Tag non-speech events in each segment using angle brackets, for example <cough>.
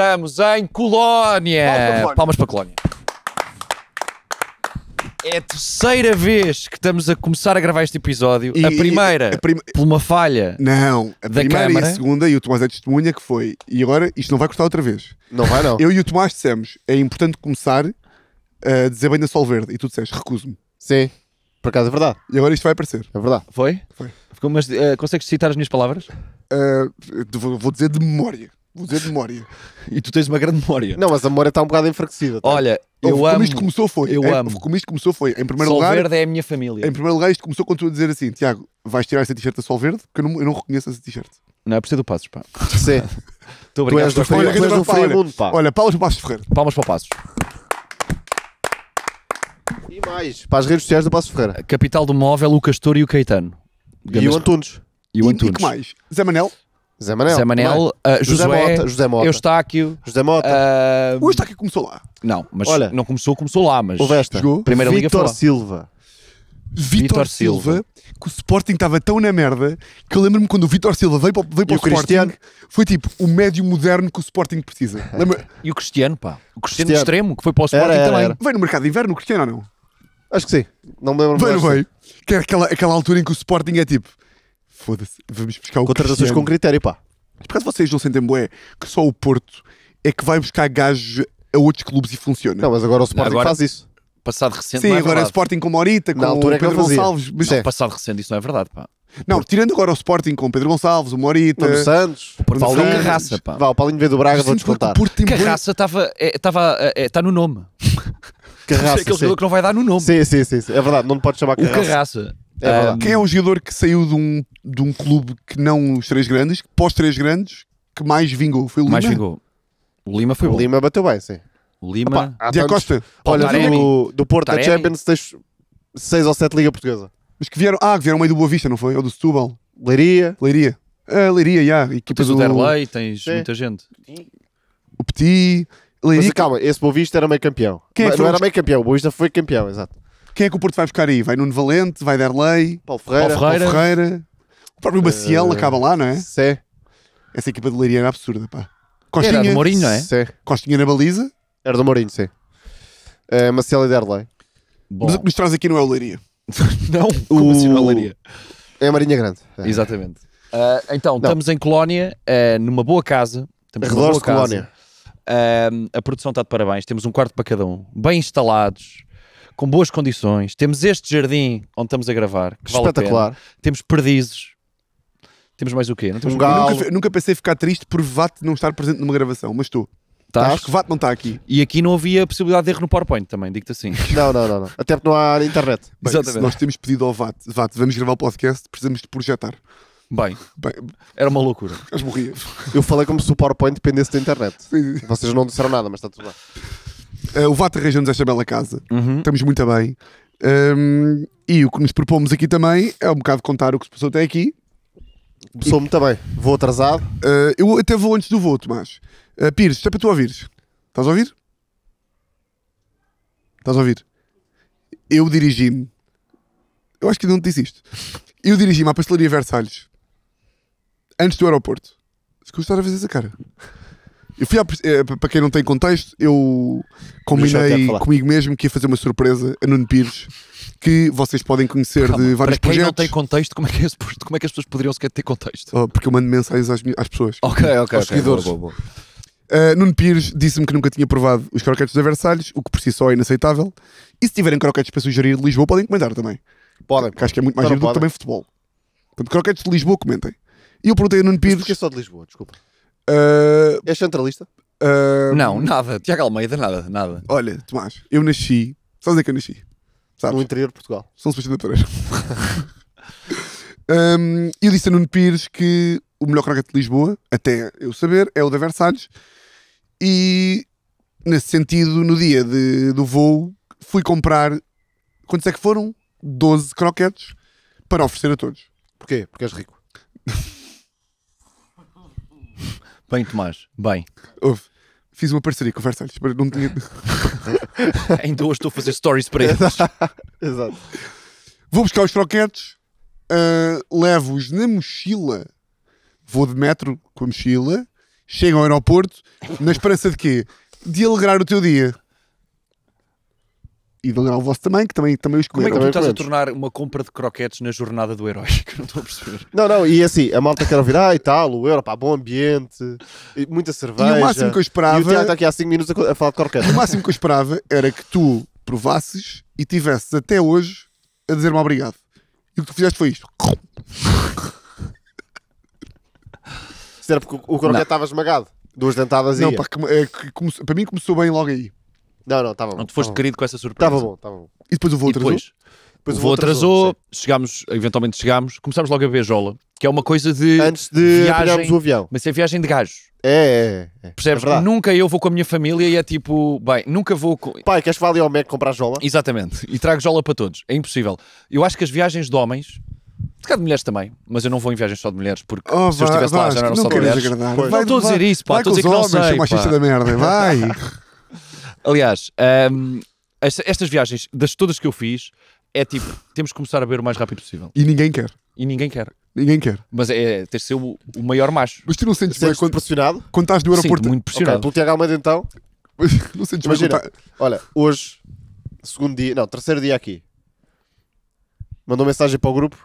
Estamos em Colónia. Palmas, Palmas para Colónia. É a terceira vez que estamos a começar a gravar este episódio. E, a primeira, a prim... por uma falha. Não, a da primeira câmara. e a segunda, e o Tomás é testemunha que foi. E agora isto não vai cortar outra vez. Não vai, não. Eu e o Tomás dissemos: é importante começar a dizer bem da Sol Verde. E tu disseste: recuso-me. Sim, por acaso é verdade. E agora isto vai aparecer. É verdade. Foi? Foi. Ficou, mas uh, consegues citar as minhas palavras? Uh, vou dizer de memória. Vou dizer de memória. <laughs> E tu tens uma grande memória. Não, mas a memória está um bocado enfraquecida. Tá? Olha, eu amo. Como isto começou foi. Eu é, amo. Como isto começou foi. Em primeiro Sol lugar. Verde é a minha família. Em primeiro lugar, isto começou quando tu a dizer assim: Tiago, vais tirar esta t-shirt da Sol Verde? Porque eu não, eu não reconheço essa t-shirt. Não, é por ser do Passos, pá. Sim. <laughs> Estou a Tu és do, tu és do Freire, pá. Olha, palmas para Passos Ferreira. Palmas para o Passos. E mais, para as redes sociais do Passos Ferreira. Capital do móvel, o Castor e o Caetano. Gamas e o Antunes. E o Antunes. E, e que mais? Zé Manel. Zé Manel. Zé é? Manel, uh, José, José, Mota, José Mota. Eustáquio. José Mota. Uh, o Eustáquio começou lá. Não, mas Olha, não começou, começou lá, mas houve esta. Jogou. Primeira Vitor Liga Silva. Vitor Silva, Silva, que o Sporting estava tão na merda que eu lembro-me quando o Vitor Silva veio para, veio para o, o Sporting, foi tipo o médio moderno que o Sporting precisa. <laughs> Lembra? E o Cristiano, pá, o Cristiano, Cristiano. extremo que foi para o Sporting era, era, também. Era. Veio no mercado de inverno o Cristiano ou não? Acho que sim, não me lembro. Veio, veio. Que é aquela, aquela altura em que o Sporting é tipo Foda-se, vamos buscar o Contratações com critério, pá. Mas por acaso vocês não sentem bué que só o Porto é que vai buscar gajos a outros clubes e funciona? Não, mas agora o Sporting agora- faz isso. Passado recente Sim, não é agora é Sporting com o Morita, com o é que Pedro Gonçalves. Mas, Não, é. Passado recente isso não é verdade, pá. não, tirando agora o Sporting com o Pedro Gonçalves, o Morita. Nuno Santos, o Porto Paulinho, Santos. Carraça, pá. Vá, o Paulinho veio do Braga, vou Sim, contar. o Porto Carraça estava é, estava, é, está é, no nome. Carraça, <laughs> é aquele jogador que não vai dar no nome. Sim, sim, sim, sim. É verdade, não pode chamar O Carraça é um, quem é um jogador que saiu de um, de um clube que não os três grandes, pós três grandes, que mais vingou? Foi o Lima? Mais vingou. O Lima foi o bom. Lima bateu bem, sim. O Lima. Opa, Costa. Olha, do, do Porto Taremi. a Champions, tens seis ou sete Liga Portuguesa. Mas que vieram. Ah, que vieram meio do Boa Vista, não foi? Ou do Setúbal? Leiria. Leiria. Ah, Leiria, já. Yeah, equipa tens do... o Derlei, tens sim. muita gente. O Petit. Leiria. Mas calma, esse Boa Vista era meio campeão. Quem é que não era meio campeão, o Boa Vista foi campeão, exato. Quem é que o Porto vai buscar aí? Vai Nuno Valente, vai Derlei, Paulo Ferreira, Paulo Ferreira. Paulo Ferreira. o próprio Maciel uh, acaba lá, não é? Sé. Essa equipa de Leiria era absurda, pá. Costinha, era do Mourinho, não é? Sé. Costinha na baliza. Era do Mourinho, sim. Uh, eh, Maciel e Derlei. Bom. Mas o que nos traz aqui não é o Leiria. <laughs> não, como o... assim não é o Leiria? É a Marinha Grande. É. Exatamente. Uh, então, não. estamos em Colónia, uh, numa boa casa. Redor numa boa de Colónia. Uh, a produção está de parabéns. Temos um quarto para cada um. Bem instalados com boas condições. Temos este jardim onde estamos a gravar, que vale Espetacular. Temos perdizes. Temos mais o quê? Não temos um galo. Nunca, nunca, pensei ficar triste por Vat não estar presente numa gravação, mas estou. Tá, acho que Vat não está aqui. E aqui não havia possibilidade de erro no PowerPoint também, digo-te assim. <laughs> não, não, não, não, Até porque não há internet. Bem, Exatamente. Se nós temos pedido ao Vat Vat vamos gravar o podcast, precisamos de projetar. Bem, Bem, era uma loucura. Eu <laughs> morria. Eu falei como se o PowerPoint dependesse da internet. Vocês não disseram nada, mas está tudo bem. Uh, o VAT arranjou-nos esta bela casa. Uhum. Estamos muito bem. Um, ehm, e o que nos propomos aqui também é um bocado contar o que se passou até aqui. Passou me também. bem. Vou atrasado. Uh, eu até vou antes do voo, Tomás. Uh, eh, Pires, está é para tu ouvires. Estás a ouvir? Estás a ouvir? Eu dirigi-me. Eu acho que não te disse isto. Eu dirigi-me à pastelaria Versalhes. Antes do aeroporto. Se eu a fazer essa cara. Eu fui eh, para quem não tem contexto, eu combinei comigo mesmo que ia fazer uma surpresa a Nuno Pires que vocês podem conhecer Calma, de vários projetos. Para quem não tem contexto, como é, que, é como é que as pessoas poderiam sequer ter contexto? Oh, porque eu mando mensagens às, às pessoas. Ok, ok. Aos okay, seguidores. Boa, boa, boa. Uh, eh, Nuno Pires disse-me que nunca tinha provado os croquetes dos adversários, o que por si só é inaceitável. E se tiverem croquetes para sugerir de Lisboa, podem comentar também. Podem. porque acho que é muito mais então giro do que também futebol. Portanto, croquetes de Lisboa, comentem. E eu perguntei a Nuno Pires. Mas é só de Lisboa? Desculpa. Uh, é centralista? Uh, não, nada. Tiago Almeida, nada, nada. Olha, Tomás, eu nasci. Sabes onde é que eu nasci? Sabes? No interior de Portugal. São Sebastião da Pereira. um, <laughs> eu disse a Nuno Pires que o melhor croquete de Lisboa, até eu saber, é o da Versalhes. E, nesse sentido, no dia de, do voo, fui comprar. Quantos é que foram? 12 croquetes para oferecer a todos. Porquê? Porque és rico. <laughs> Bem, Tomás, bem. Houve. Fiz uma parceria com o Versalhes, mas não tinha. <laughs> Ainda hoje estou a fazer stories para eles. <laughs> Exato. Vou buscar os troquetes uh, ah, levo-os na mochila, vou de metro com a mochila, chego ao aeroporto, na esperança de quê? De alegrar o teu dia e dão ao vosso também, que também, também os Como é que tu estás a tornar uma compra de croquetes na jornada do herói? <laughs> Que não estou a perceber. Não, não, e assim, a malta quer ouvir, ah e tal, o euro, pá, bom ambiente, muita cerveja. E o máximo que eu esperava. E o Tiago está aqui há 5 minutos a, a falar de croquetes. O máximo que eu esperava era que tu provasses e tivesses até hoje a dizer-me obrigado. E o que tu fizeste foi isto. Será porque o, croquete estava esmagado? Duas dentadas e. Não, pá, que, é, que, para mim começou bem logo aí. Não, não, estava tá bom. Não te foste tá querido com essa surpresa. Estava tá bom, estava bom. E depois o voo atrasou? Depois, depois o voo atrasou, atrasou chegámos, eventualmente chegámos, começámos logo a ver Jola, que é uma coisa de. Antes de viagem, o avião. Mas é viagem de gajos. É, é, é. Percebes? É nunca eu vou com a minha família e é tipo, bem, nunca vou. Com... Pai, queres que vá ali ao MEC comprar Jola? Exatamente. E trago Jola para todos. É impossível. Eu acho que as viagens de homens de cá de mulheres também, mas eu não vou em viagens só de mulheres, porque oh, se eu estivesse lá já não eram só de mulheres. Agradar. Vai, não estou a dizer isso, pá. Estou a dizer que não homens, sei. Pá. machista da merda, vai. <laughs> Aliás, um, estas viagens, das todas que eu fiz, é tipo, temos que começar a beber o mais rápido possível. E ninguém quer. E ninguém quer. Ninguém quer. Mas é, é ter sido ser o, o maior macho. Mas tu não sentes bem quando, pressionado? Quando estás no aeroporto. Sinto muito pressionado. Okay, pelo Tiago então. <laughs> não sentes Imagina, bem tá- Olha, hoje, segundo dia, não, terceiro dia aqui. Mandou mensagem para o grupo.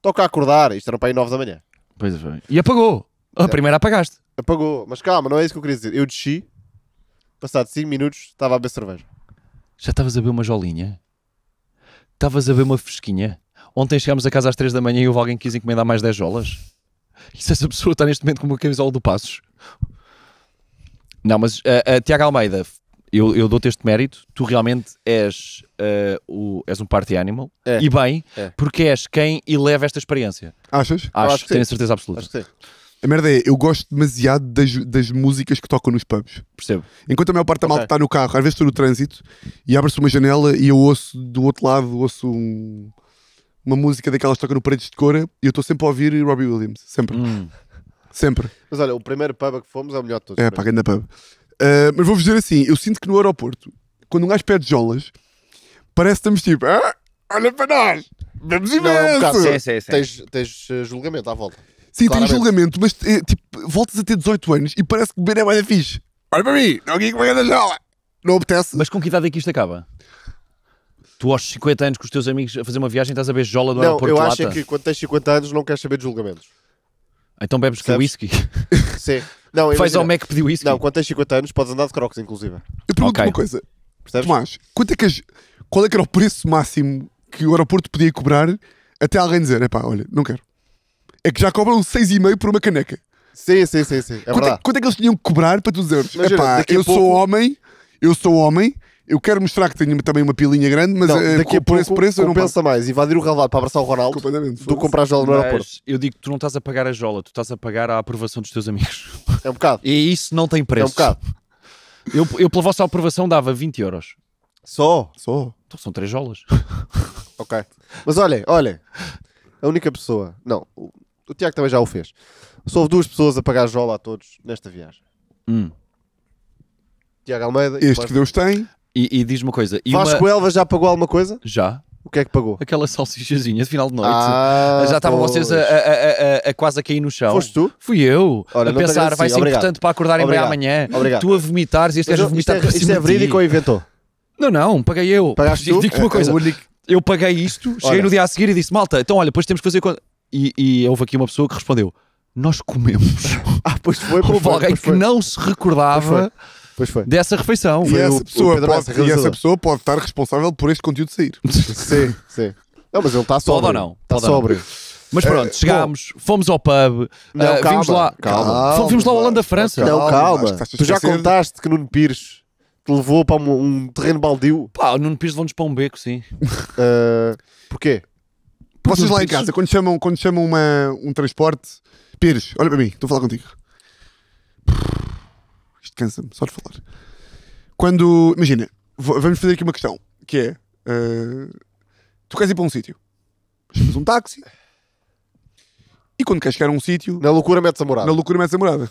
Toca a acordar. Isto era para aí 9 da manhã. Pois é. E apagou. A primeira apagaste. Apagou. Mas calma, não é isso que eu queria dizer. Eu desci Passado 5 minutos, estava a beber cerveja. Já estavas a beber uma jolinha? Estavas a beber uma fresquinha? Ontem chegámos a casa às 3 da manhã e houve alguém que quis encomendar mais 10 jolas? E se essa pessoa está neste momento com uma camisola do Passos? Não, mas uh, uh, Tiago Almeida, eu, eu dou-te este mérito. Tu realmente és, uh, o, és um party animal. É. E bem, é. porque és quem eleva esta experiência. Achas? Acho, acho que tenho certeza absoluta. Acho que sim. A merda é, eu gosto demasiado das, das músicas que tocam nos pubs. Percebo. Enquanto a maior parte da malta está no carro, às vezes estou no trânsito e abre-se uma janela e eu ouço do outro lado, ouço um- uma música daquelas que tocam no Paredes de Cora e eu estou sempre a ouvir Robbie Williams. Sempre. Hum. Sempre. Mas olha, o primeiro pub a que fomos é o melhor de todos. É, para é? pá, pub. Ah, mas vou-vos dizer assim: eu sinto que no aeroporto, quando um gajo pede jolas, parece que estamos tipo, ah, olha para nós, vemos Não, é um imenso. bocado, Sim, sim, sim. Tens, tens eh, julgamento à volta. Sim, tem julgamento, mas é, tipo, voltas a ter 18 anos e parece que beber é mais fixe. Olha para mim, não aqui com a jola. Não apetece. Mas com que idade é que isto acaba? Tu aos 50 anos com os teus amigos a fazer uma viagem estás a beber jola do não, aeroporto Não, eu acho é que quando tens 50 anos não queres saber de julgamentos. Então bebes Sabes? whisky? <laughs> Sim. Não, Faz ao Mac pedir whisky? Não, quando tens 50 anos podes andar de crocs, inclusive. Eu pergunto okay. uma coisa. Percebes? Tomás, quanto é que as... qual é que era o preço máximo que o aeroporto podia cobrar até alguém dizer, epá, olha, não quero é que já cobram 6,5 por uma caneca. Sim, sim, sim, sim. É quanto, é, quanto é que eles tinham que cobrar para tu dizer? Epá, eu pouco... sou homem, eu sou homem, eu quero mostrar que tenho também uma pilinha grande, mas não, eh, daqui a por pouco, esse preço eu não pensa mais invadir o relvado para abraçar o Ronaldo do comprar a jola no aeroporto. Eu digo que tu não estás a pagar a jola, tu estás a pagar a aprovação dos teus amigos. É um bocado. E isso não tem preço. É um bocado. Eu, eu pela vossa aprovação dava 20 euros. Só? Só. Então são 3 jolas. ok. Mas olha, olha, A única pessoa. Não, o Tiago também já o fez. Só houve duas pessoas a pagar jola a todos nesta viagem. Hum. Tiago Almeida. Este que Deus tem. E, e diz uma coisa. uma- Vasco Elvas já pagou alguma coisa? Já? O que é que pagou? Aquela salsichazinha de final de noite. Ah, já estavam vocês a, a- a- a- a quase a cair no chão. Foste tu? Fui eu. a pensar, assim, vai ser obrigado. importante para acordarem bem amanhã. Obrigado. Tu a vomitares e este gajo a isto vomitar é, para isto é verídico ou inventou? Não, não, paguei eu. Pagaste tu? Digo-te uma é coisa. é o único- Eu paguei isto, cheguei Olha. no dia a seguir e disse, malta, então olha, depois temos que fazer e, e houve aqui uma pessoa que respondeu: Nós comemos. <laughs> ah, pois foi, pois houve foi, alguém pois que foi. não se recordava. Pois foi. Dessa refeição. E, essa, pessoa o pode, e essa pessoa pode estar responsável por este conteúdo sair. <laughs> sim, sim. Não, mas ele está sobre Pode ou não? Está sobre Mas pronto, é, chegámos, fomos ao pub, não, uh, calma, vimos lá, calma, fomos, vimos lá Holanda-França. Não, calma, tu já contaste que Nuno Pires te levou para um, um terreno baldio. Pá, o Nuno Pires levou-nos para um beco, sim. Uh, porquê? Vocês lá em casa, quando chamam, quando chamam uma, um transporte, Pires, olha para mim, estou a falar contigo. Isto cansa-me, só de falar. Quando. Imagina, vamos fazer aqui uma questão: que é. Uh, tu queres ir para um sítio? Chamas um táxi. E quando queres chegar a um sítio. Na loucura metes a morada. Na loucura metes a morada.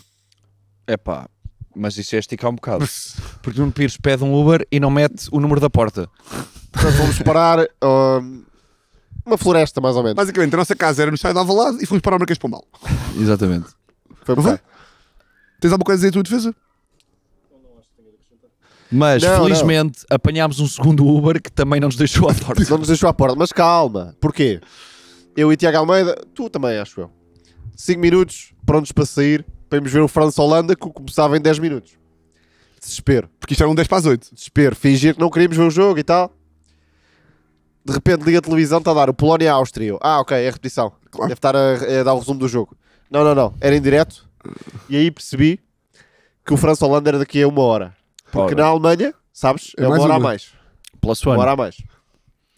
É pá, mas isso é esticar um bocado. Porque o Pires pede um Uber e não mete o número da porta. Portanto, vamos parar. Uh, uma floresta, mais ou menos. Basicamente, a nossa casa era no estado de Alvalade e fomos para o Marquês Pombal. Exatamente. Foi bom. Tens alguma coisa a dizer a tua defesa? Mas Não, felizmente apanhámos um segundo Uber que também não nos deixou à porta. Não nos deixou à porta, mas calma. Porquê? Eu e Tiago Almeida, tu também, acho eu. 5 minutos, prontos para sair, para irmos ver o França Holanda que começava em 10 minutos. Desespero. Porque isto era um 10 para as 8. Desespero. Fingir que não queríamos ver o jogo e tal. De repente liga a televisão, está a dar o Polónia-Áustria. Ah, ok, é repetição. Claro. Deve estar a, a, é dar o resumo do jogo. Não, não, não. Era em direto. E aí percebi que o França-Holanda era daqui a uma hora. Porque Ora. na Alemanha, sabes, é, é uma hora uma. a mais. Plus one. Uma hora a mais.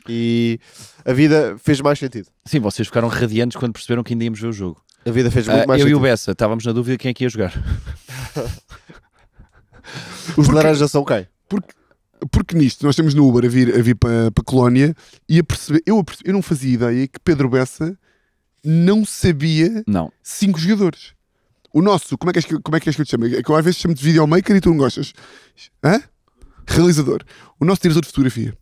E a vida fez mais sentido. Sim, vocês ficaram radiantes quando perceberam que ainda íamos ver o jogo. A vida fez muito ah, mais eu sentido. Eu e o Bessa estávamos na dúvida quem é que ia jogar. <laughs> Os porque, laranjas são quem? Porque porque nisto nós temos no Uber a vir, a vir para, para a Colónia e a perceber, eu, a perceber, eu não fazia ideia que Pedro Bessa não sabia não. cinco jogadores. O nosso, como é que és que, como é que, és que eu te chamo? É que eu às vezes chamo de videomaker e tu não gostas. Hã? Realizador. O nosso diretor de fotografia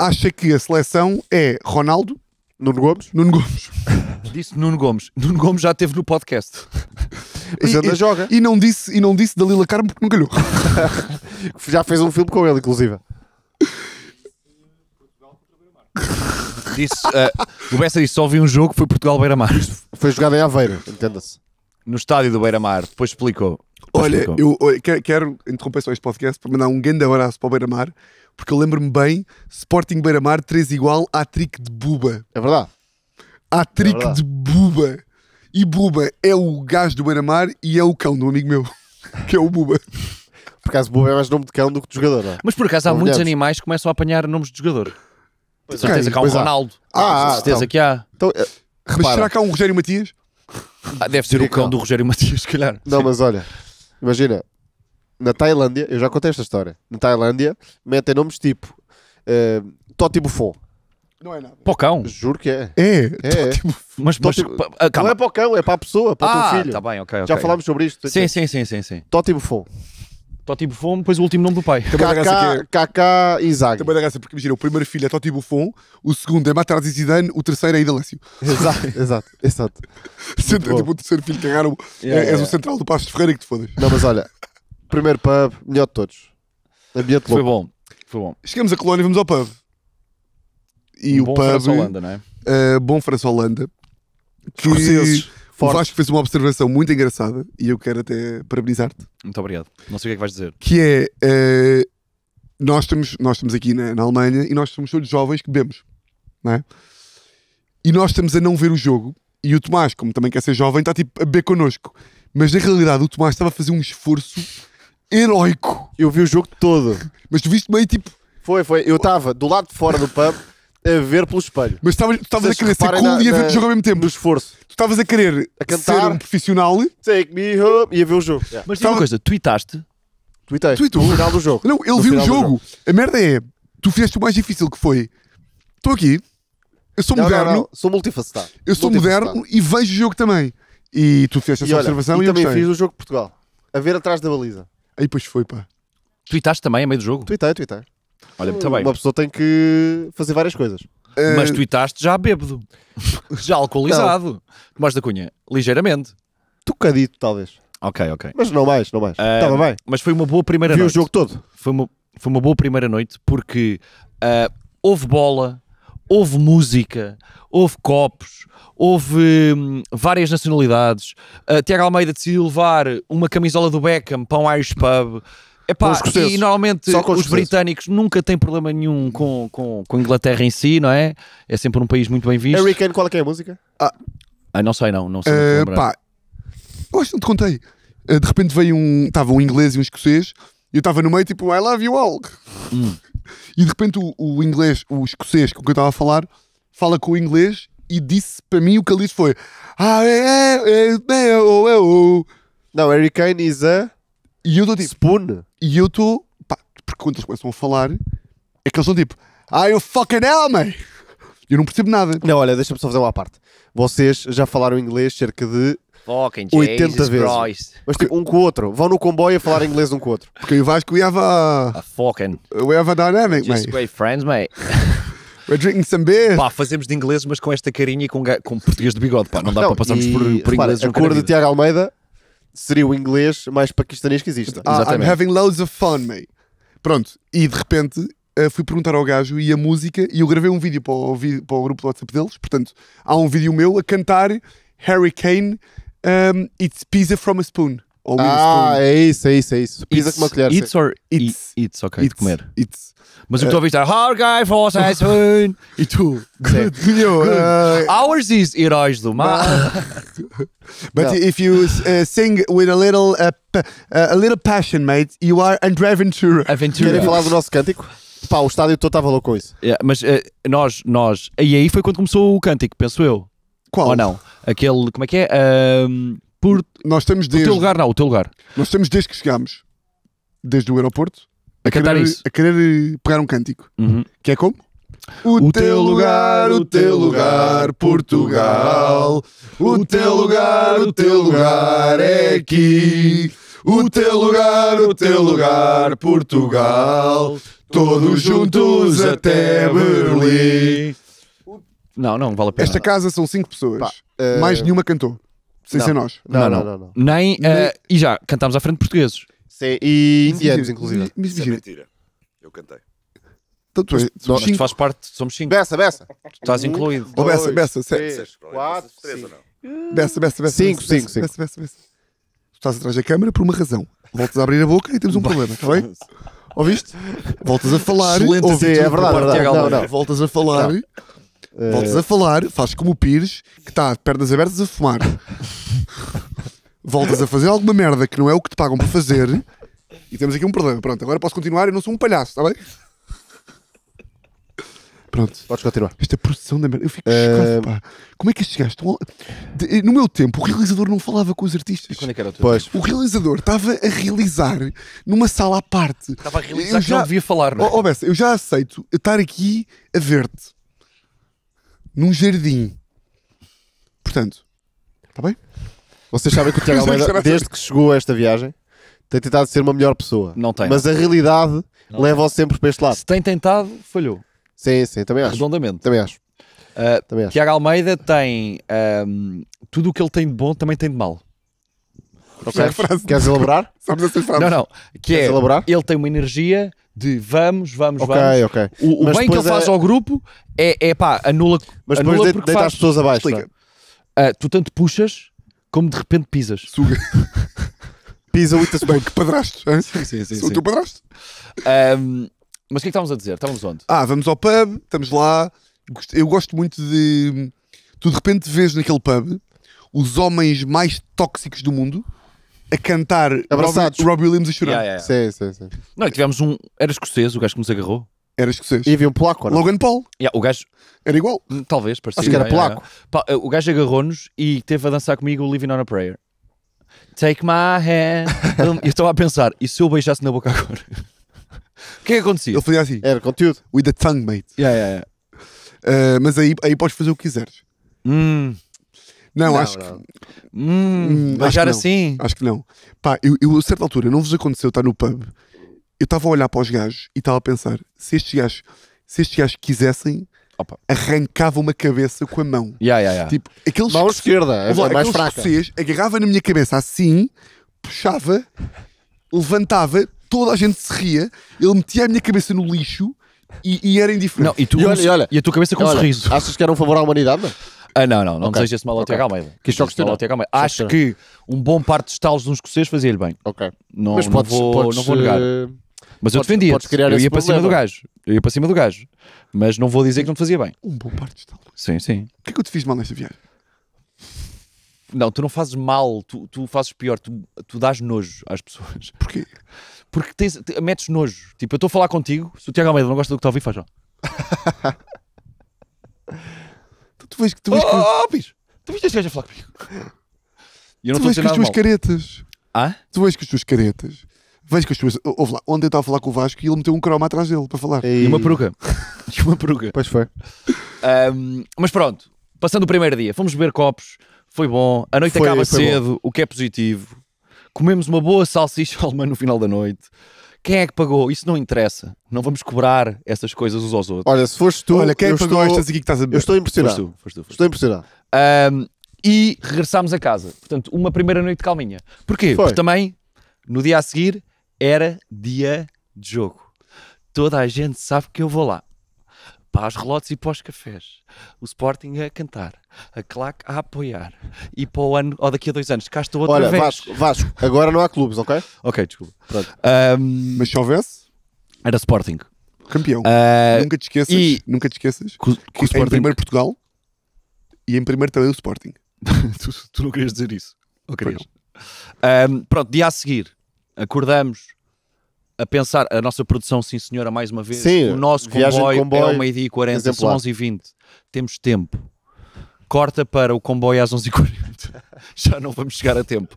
acha que a seleção é Ronaldo, Nuno Gomes? Nuno Gomes. <laughs> Disse Nuno Gomes. Nuno Gomes já teve no podcast. <laughs> Mas ele e, joga. E não, disse, e não disse Dalila Carmo porque não calhou. <laughs> já fez um filme com ele, inclusive. disse, uh, o Bessa disse só vi um jogo foi Portugal-Beira-Mar. Foi jogado em Aveiro, entenda-se. No estádio do Beira-Mar, depois explicou. Depois olha, explicou. eu quero, quero interromper só este podcast para mandar um grande abraço para o Beira-Mar, porque eu lembro-me bem, Sporting Beira-Mar 3 igual à trick de Buba. É verdade. À trick é de Buba. E Buba é o gajo do Beira-Mar e é o cão do amigo meu, <laughs> que é o Buba. Por acaso, Buba é mais nome de cão do que de jogador, não é? Mas por acaso, há muitos mulheres. animais que começam a apanhar nomes de jogador. Com certeza que há um pois Ronaldo. Ah, ah, Com então. certeza então. que há. Então, eh, Mas será que há um Rogério Matias? Ah, Deve ser o cão do Rogério Matias, se calhar. Não, mas olha, imagina, na Tailândia, eu já contei esta história. Na Tailândia, metem nomes tipo uh, eh, Toti Buffon. Não é nada. Pocão? Juro que é. É, é. é. Mas, mas tipo... não é para o cão, é para a pessoa, para ah, o teu ah, filho. Tá bem, okay, Já okay. falámos sobre isto. Sim, sim, sim, sim, sim. Totti Buffon. Totti Buffon, depois o último nome do pai. É- Kaká e Zague. Também da graça, porque imagina, o primeiro filho é Totti Buffon, o segundo é Materazzi Zidane, o terceiro é Idalécio. <laughs> Exato, exato, exato. É tipo, o terceiro filho cagaram, yeah, é, yeah. és o central do Passos Ferreira que te fodas. Não, mas olha, Primeiro pub, melhor de todos. Ambiente Foi bom. Foi bom. Chegamos a Colónia e vamos ao pub. E Um o bom pub. França Holanda, não é? uh, bom França Holanda. Que eu o que Vasco fez uma observação muito engraçada e eu quero até parabenizar-te. Muito obrigado. Não sei o que é que vais dizer. Que é. uh, nós, estamos, nós estamos aqui na, na Alemanha e nós somos todos jovens que bebemos. Não é? E nós estamos a não ver o jogo. E o Tomás, como também quer ser jovem, está tipo a beber connosco. Mas na realidade o Tomás estava a fazer um esforço heróico. Eu vi o jogo todo. Mas tu viste meio tipo. Foi, foi. Eu estava do lado de fora do pub a ver pelo espelho. Mas estavas a querer ser cool na, e a ver na, o jogo ao mesmo tempo. No esforço. Tu estavas a querer a cantar, ser um profissional. Take me home e a ver o jogo. Yeah. Mas diz tava... uma coisa, tweetaste? Tweetei. Tweetou. No final do jogo. Não, ele no viu o jogo. jogo. A merda é, tu fizeste o mais difícil que foi. Estou aqui, eu sou não, moderno. Não, não. Sou multifacetado. Eu sou moderno e vejo o jogo também. E tu fizeste essa e olha, observação e, e também eu fiz o jogo de Portugal. A ver atrás da baliza. Aí depois foi, pá. Tweetaste também a meio do jogo? Tuitei, tuitei. Olha, muito bem. Uma pessoa tem que fazer várias coisas. Mas eh, tweetaste já bêbado, <laughs> já alcoolizado. Tomás da Cunha, ligeiramente. Tocadito, talvez. Ok, ok. Mas não mais, não mais. Ah, Estava bem. Mas foi uma boa primeira Vi noite. Viu o jogo todo. Foi uma, foi uma boa primeira noite porque ah, houve bola, houve música, houve copos, houve hum, várias nacionalidades. Uh, Tiago Almeida decidiu levar uma camisola do Beckham para um Irish Pub. Epá, e normalmente os, britânicos nunca têm problema nenhum com, com, com a Inglaterra em si, não é? É sempre um país muito bem visto. Harry Kane, qual é, que é a música? Ah, ah não sei não, não sei. Uh, pá, eu acho que não te contei. Ah, de repente veio um, estava um inglês e um escocês, e eu estava no meio tipo, I love you all. Hum. E de repente o, o inglês, o escocês com quem eu estava a falar, fala com o inglês e disse para mim o que ele disse foi Ah, é, é, é, é, é, é, é, é Não, Harry Kane is a e eu tipo, spoon. E eu estou, porque quando eles começam a falar, é que eles são tipo Ah, eu fucking hell, man! Eu não percebo nada. Não, olha, deixa-me só fazer uma parte. Vocês já falaram inglês cerca de Fucking 80 Jesus vezes. Christ. Mas tipo, um com o outro. Vão no comboio a falar inglês um com o outro. Porque o Vasco, we have a... a fucking... We have a dynamic, Just mate. Just great friends, mate. <laughs> We're drinking some beer. Pá, fazemos de inglês, mas com esta carinha e com, com português de bigode, pá. Não dá não, para passarmos e, por, por inglês. A cor de Tiago Almeida seria o inglês mais paquistanês que existe. Ah, I'm having loads of fun, mate. Pronto, e de repente eh, fui perguntar ao gajo e a música, e eu gravei um vídeo para o, para o grupo do WhatsApp deles, portanto, há um vídeo meu a cantar Harry Kane um, it's pizza from a spoon. Ou ah, a spoon. é isso, é isso, é isso. Pizza com uma colher. It's sim. or it's. It's, ok, it's, de comer. It's. Mas o que tu uh, ouviste era Hard guy for a <laughs> spoon. E tu, good. Good. uh, Ours is Heróis do Mar. <laughs> But if you uh, sing with a little, uh, uh a little passion, mate, you are André Ventura. Aventura. Querem falar do nosso cântico? Pá, o estádio todo estava louco com isso. Yeah, mas uh, nós, nós. E aí foi quando começou o cântico, penso eu. Qual? Ou não? Aquele, como é que é? por, Nós estamos o teu lugar, não, o teu lugar. nós estamos desde que chegámos, desde o aeroporto, a, querer, a querer eh, pegar um cântico. Uhum. Que é como? O teu lugar, o teu lugar, Portugal. O teu lugar, o teu lugar é aqui. O teu lugar, o teu lugar, Portugal. Todos juntos até Berlim. Não, não vale a pena. Esta casa são 5 pessoas. Pá, uh... Mais nenhuma cantou. Sem não. ser nós. Não, não. não, não Nem, uh, E já, cantámos à frente de portugueses. Sim, e é indianos, inclusive. Mas, é Isso é mentira. Eu cantei. Tanto é, somos mas tu faz parte, somos 5. Beça, Beça. Tu estás incluído. Um, oh, Beça, Beça, 7. 4, 3 ou não? Beça, Beça, Beça. 5, 5, 5. Beça, Beça, Tu estás atrás da câmara por uma razão. Voltas a abrir a boca e temos um problema, está bem? Ouviste? Voltas a falar. Excelente, ouvi, é, é verdade. Não, não. Voltas a falar. Não. Eh, Voltas a falar, fazes como o Pires, que está de pernas abertas a fumar. <laughs> Voltas a fazer alguma merda que não é o que te pagam para fazer e temos aqui um problema. Pronto, agora posso continuar, eu não sou um palhaço, está bem? Pronto. Podes continuar. Esta produção da merda. Eu fico eh, chocado, pá. Como é que estes gajos eh, No meu tempo, o realizador não falava com os artistas. Quando é que era o teu? Pois. O realizador estava a realizar numa sala à parte. Estava a realizar Eu que não devia falar, não é? ó, oh, oh, Bessa, eu já aceito estar aqui a ver-te num jardim. Portanto, está bem? Vocês sabem que o Tiago <laughs> Almeida, desde que chegou a esta viagem, tem tentado ser uma melhor pessoa. Não tem. Mas a realidade leva-o sempre para este lado. Se tem tentado, falhou. Sim, sim, também acho. Redondamente. Também acho. Uh, também acho. Tiago Almeida tem tudo o que ele tem de bom, também tem de mal. Okay. É Queres elaborar? <laughs> a Não, não. Que Queres é, elaborar? Ele tem uma energia de vamos, vamos, okay, vamos. Okay. O, o bem que ele é... faz ao grupo é, é pá, anula. Mas depois anula deita faz... as pessoas abaixo. Uh, tu tanto puxas como de repente pisas. Suga. <laughs> Pisa o Itasbon. Bem, que padrasto. Sim, sim, sim. Sou o teu padrasto. Um, mas o que é que estávamos a dizer? Estávamos onde? Ah, vamos ao pub, estamos lá. Eu gosto muito de. Tu de repente vês naquele pub os homens mais tóxicos do mundo a cantar Abraçados. Robbie, Williams a chorar. Yeah, yeah, Sim, sim, sim. Não, e tivemos um. Era escocês o gajo que nos agarrou? Era escocês. E havia um polaco, não? Logan Paul. Yeah, o gajo. Era igual. Talvez, parecia. Acho que era polaco. Eh, o gajo agarrou-nos e teve a dançar comigo o Living on a Prayer. Take my hand. <laughs> Eu estava a pensar, e se eu beijasse na boca agora? O que é que acontecia? Ele fazia assim, Era conteúdo. with the tongue, mate. Yeah, yeah, yeah. Eh, mas aí, aí podes fazer o que quiseres. Hum, não, não acho não. que. Hum, hum acho que assim? Acho que não. Pá, eu, eu a certa altura, não vos aconteceu estar no pub, eu estava a olhar para os gajos e estava a pensar: se estes gajos, se estes gajos quisessem, Opa. arrancava uma cabeça com a mão. Yeah, yeah, yeah. Tipo, aqueles mão esquerda, é lá, é mais fraca. Vocês agarrava na minha cabeça assim, puxava, levantava, toda a gente se ria, ele metia a minha cabeça no lixo e, e era indiferente. Não, e, tu, e, olha, e, olha, e a tua cabeça com olha, sorriso. Achas que era um favor à humanidade? Não? Ah, não, não, não okay. desejo esse mal ao okay. Tiago Almeida. Que isto é mal ao Tiago Almeida. Acho que um bom par de estalos de um escocês fazia-lhe bem. Ok. Não, Mas não, vou, não vou negar. Eh, Mas eu defendia. Eu ia para cima do gajo. Eu ia para cima do gajo. Mas não vou dizer que não te fazia bem. Um bom par de estalos. Sim, sim. O que é que eu te fiz mal nesta viagem? Não, tu não fazes mal, tu, tu fazes pior, tu, tu dás nojo às pessoas. Porquê? Porque tens, te, metes nojo. Tipo, eu estou a falar contigo, se o Tiago Almeida não gosta do que está a ouvir, faz ó. <laughs> vês que tu vês oh, que. Oh, oh Tu viste este gajo a falar comigo? <laughs> eu não tu vês com as tuas mal. caretas. Ah? Tu vês com as tuas caretas. Vês com as tuas. Ouve lá, ontem eu estava tá a falar com o Vasco e ele meteu um croma atrás dele para falar. E, e uma peruca. <laughs> e uma peruca. Pois foi. Um, mas pronto, passando o primeiro dia, fomos beber copos, foi bom, a noite foi, acaba cedo, bom. o que é positivo. Comemos uma boa salsicha <laughs> alemã no final da noite. Quem é que pagou? Isso não interessa. Não vamos cobrar essas coisas uns aos outros. Olha, se foste tu, Olha, quem eu pagou estou... estas aqui é que estás a ver? Eu estou impressionado. Foste tu, foste tu, foste estou impressionado. Um, e regressámos a casa. Portanto, uma primeira noite de calminha. Porquê? Foi. Porque também, no dia a seguir, era dia de jogo. Toda a gente sabe que eu vou lá para os relotes e para os cafés. O Sporting a cantar, a Claque a apoiar. E para o ano, ou daqui a dois anos, cá estou outra Olha, vez. Vasco, Vasco, agora não há clubes, ok? Ok, desculpa. Um, Mas se houvesse? Era Sporting. Campeão. Uh, nunca te esqueças, e, nunca te esqueças que, que Sporting... em primeiro Portugal e em primeiro também o Sporting. <laughs> tu, tu, não querias dizer isso? Ou querias? Um, pronto, dia a seguir, acordamos a pensar a nossa produção, sim senhora, mais uma vez. Sim, o nosso comboio, comboio é uma meio-dia e 40, são 11 e 20. Temos tempo. Corta para o comboio às 11 e 40. <laughs> Já não vamos chegar a tempo.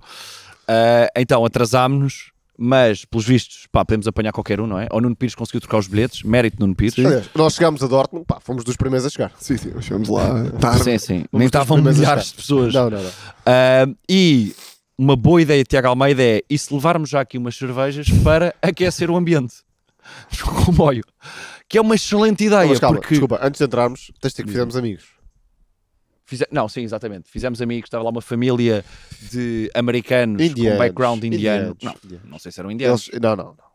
Uh, então, atrasámos-nos. Mas, pelos vistos, pá, podemos apanhar qualquer um, não é? o Nuno Pires conseguiu trocar os bilhetes, mérito Nuno Pires. nós chegámos a Dortmund, pá, fomos dos primeiros a chegar. Sim, sim, chegamos lá tarde. Sim, sim, nem estavam milhares de pessoas. Não, não, não. Uh, e uma boa ideia de Tiago Almeida é e se levarmos já aqui umas cervejas para aquecer o ambiente no <laughs> comboio. Que é uma excelente ideia. Mas calma, porque... desculpa, antes de entrarmos, tens de ter que fizemos amigos. Fize... Não, sim, exatamente. Fizemos amigos, estava lá uma família de americanos indianos, com background indiano. não, não sei se eram indianos. Eles... Não, não, não.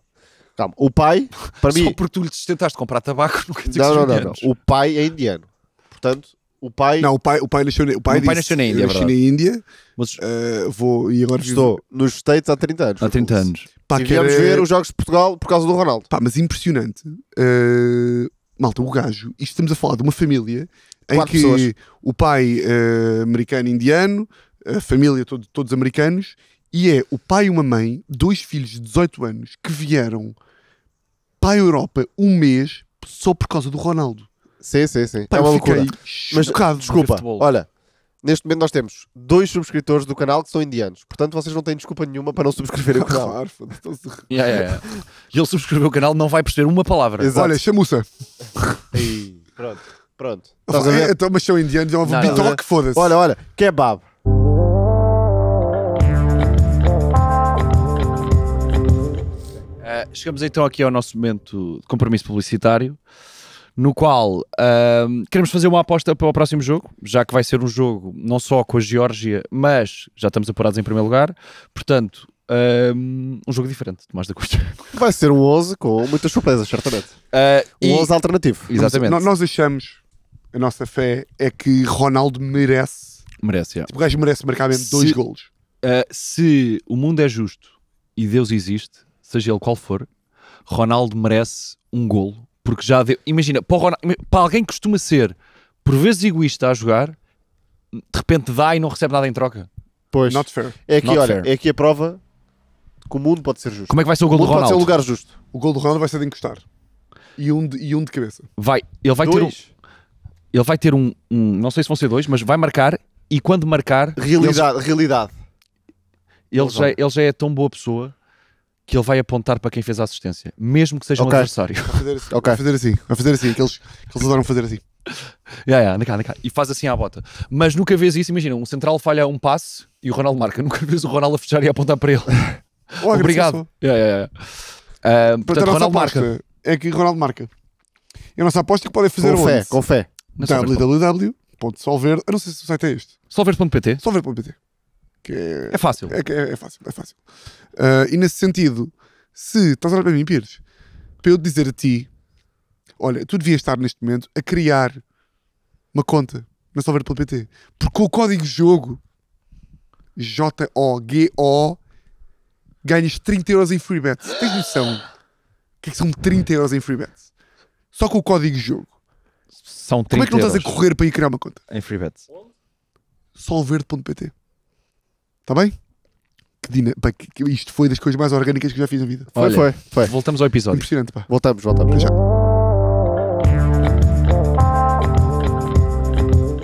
Calma, o pai, <laughs> para Só mim. Só porque tu lhe tentaste comprar tabaco, <laughs> nunca não, não, não, não. O pai é indiano. Portanto, o pai. Não, o pai, o pai nasceu, o pai o pai nasceu na Índia. É eu nasci na Índia. Mas uh, vou e agora estou vivo... nos States há 30 anos. Há 30 anos. Pá, e viemos era... É- ver os jogos de Portugal por causa do Ronaldo. Pá, mas impressionante. Uh, malta, o gajo, isto estamos a falar de uma família em Quatro que pessoas. o pai uh, americano indiano, a família todo, todos americanos, e é o pai e uma mãe, dois filhos de 18 anos que vieram para a Europa um mês só por causa do Ronaldo. Sim, sim, sim. Pai, é uma loucura. Mas, desculpa, olha, neste momento nós temos dois subscritores do canal que são indianos. Portanto, vocês não têm desculpa nenhuma para não subscreverem o <laughs> canal. Claro, <laughs> yeah, yeah, yeah. E ele subscreveu o canal, não vai perceber uma palavra. Exato. Olha, chamuça. pronto, pronto. Estás a ver? Então, mas são indianos, é uma bitoque, foda-se. Olha, olha, kebab. Uh, chegamos então aqui ao nosso momento de compromisso publicitário no qual uh, queremos fazer uma aposta para o próximo jogo, já que vai ser um jogo não só com a Geórgia, mas já estamos apurados em primeiro lugar, portanto. Uh, um jogo diferente, mais da Costa. <laughs> Vai ser um 11 com muitas surpresas, certamente. Ah, um e... 11 alternativo. Exatamente. Nós, nós achamos, a nossa fé é que Ronaldo merece. Merece, é. tipo, o gajo merece marcar mesmo dois golos. Uh, se o mundo é justo e Deus existe, seja ele qual for, Ronaldo merece um golo porque já deu. Imagina, para, Ronaldo, para alguém que costuma ser, por vezes, egoísta a jogar, de repente dá e não recebe nada em troca. Pois. Not fair. É aqui, Not olha, fair. é aqui a prova que o mundo pode ser justo. Como é que vai ser o gol o do Ronaldo? Pode ser um lugar justo. O gol do Ronaldo vai ser de encostar. E um de, e um de cabeça. Vai. Ele vai dois. ter um. Ele vai ter um, um, Não sei se vão ser dois, mas vai marcar. E quando marcar. Realidade. realidade. Ele, já, ele já é tão boa pessoa que ele vai apontar para quem fez a assistência, mesmo que seja okay. um adversário. Vai fazer assim, okay. vai fazer assim, vai fazer assim, que eles, que eles adoram fazer assim. <laughs> Yeah, yeah, na cá, na cá. E faz assim à bota. Mas nunca vês isso, imagina, um central falha um passe e o Ronaldo marca. <laughs> Nunca vês o Ronaldo a fechar e a apontar para ele. <laughs> Oh, Obrigado. Yeah, yeah, yeah. Uh, portanto, Ronaldo marca. É que Ronaldo marca. E a nossa aposta é que podem fazer com fé, com fé. www.solverde. Eu não sei se o site é este. Solverde.pt. Solverde.pt. Que é, é fácil. É, é, é fácil, é fácil. Uh, e nesse sentido, se estás a olhar para mim, Pires, para eu dizer a ti, olha, tu devias estar neste momento a criar uma conta na Solver.pt, porque com o código jogo J-O-G-O ganhas 30 euros em free bets. Tens noção? O que, é que são 30 euros em free bets? Só com o código jogo. São 30 Como é que não estás a correr para ir criar uma conta? Em free bets. Solverde.pt Está bem? Que dina... pá, que- isto foi das coisas mais orgânicas que já fiz na vida. Foi, Olha, foi, foi. Voltamos ao episódio. Impressionante, pá. Voltamos, voltamos. Já.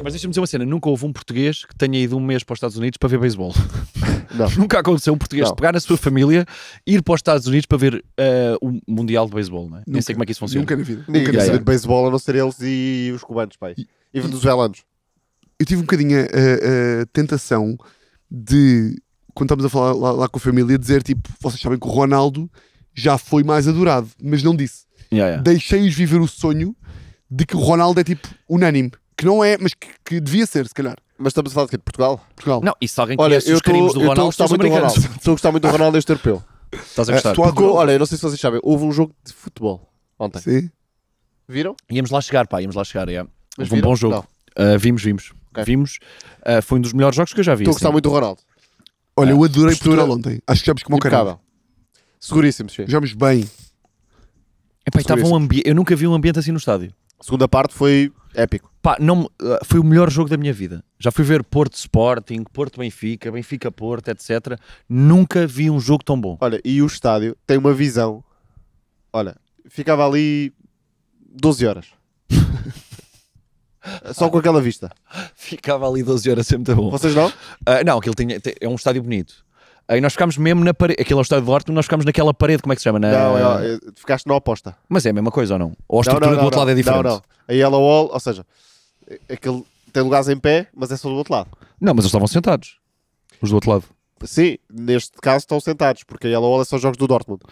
Mas deixa-me dizer uma cena: nunca houve um português que tenha ido um mês para os Estados Unidos para ver beisebol. <laughs> Não. nunca aconteceu um português Não. pegar na sua família, ir para os Estados Unidos para ver eh, o Mundial de Beisebol, não é? Nem sei como é que isso funciona. Nunca na vida. Nunca Ninguém na de beisebol a não ser eles e os cubanos, pai. E venezuelanos. Eu tive um bocadinho a, a tentação de quando estamos a falar lá, lá, com a família, dizer tipo, vocês sabem que o Ronaldo já foi mais adorado, mas não disse. Yeah, yeah. Deixei-os viver o sonho de que o Ronaldo é tipo unânime, que não é, mas que, que devia ser, se calhar. Mas estamos a falar de quê? De Portugal? Portugal. Não, e se alguém Olha, conhece eu os tô, crimes do eu Ronaldo, estou a gostar muito do Ronaldo. Estou a gostar muito do Ronaldo este europeu. Estás a gostar? É, porque, olha, eu não sei se vocês sabem, houve um jogo de futebol ontem. Sim. Viram? Íamos lá chegar, pá, íamos lá chegar, yeah. Houve um bom jogo. Uh, vimos, vimos okay. vimos, uh, foi um dos melhores jogos que eu já vi. Estou a gostar assim. muito do Ronaldo. Olha, eu ah, adorei postura... Portugal ontem. Acho que jogamos como um caralho. seguríssimo Jogamos bem. estava um ambiente Eu nunca vi um ambiente assim no estádio. A segunda parte foi épico. Pá, não, eh, foi o melhor jogo da minha vida. Já fui ver Porto Sporting, Porto Benfica, Benfica Porto, etc. Nunca vi um jogo tão bom. Olha, e o estádio tem uma visão. Olha, ficava ali 12 horas. <laughs> Só com aquela vista. Ficava ali 12 horas sempre muito bom. Vocês não? Uh, não, aquilo tinha, é um estádio bonito. Aí nós ficámos mesmo na parede, aquele é o estádio do Dortmund nós ficámos naquela parede, como é que se chama? Na... Não, é, é, ficaste na oposta. Mas é a mesma coisa ou não? Ou a estrutura não, não, do outro lado é diferente? Não, não. A Yellow Wall, ou seja, é, aquele tem lugares em pé, mas é só do outro lado. Não, mas eles estavam sentados. Os do outro lado. Sim, neste caso estão sentados, porque a Yellow Wall é só jogos do Dortmund.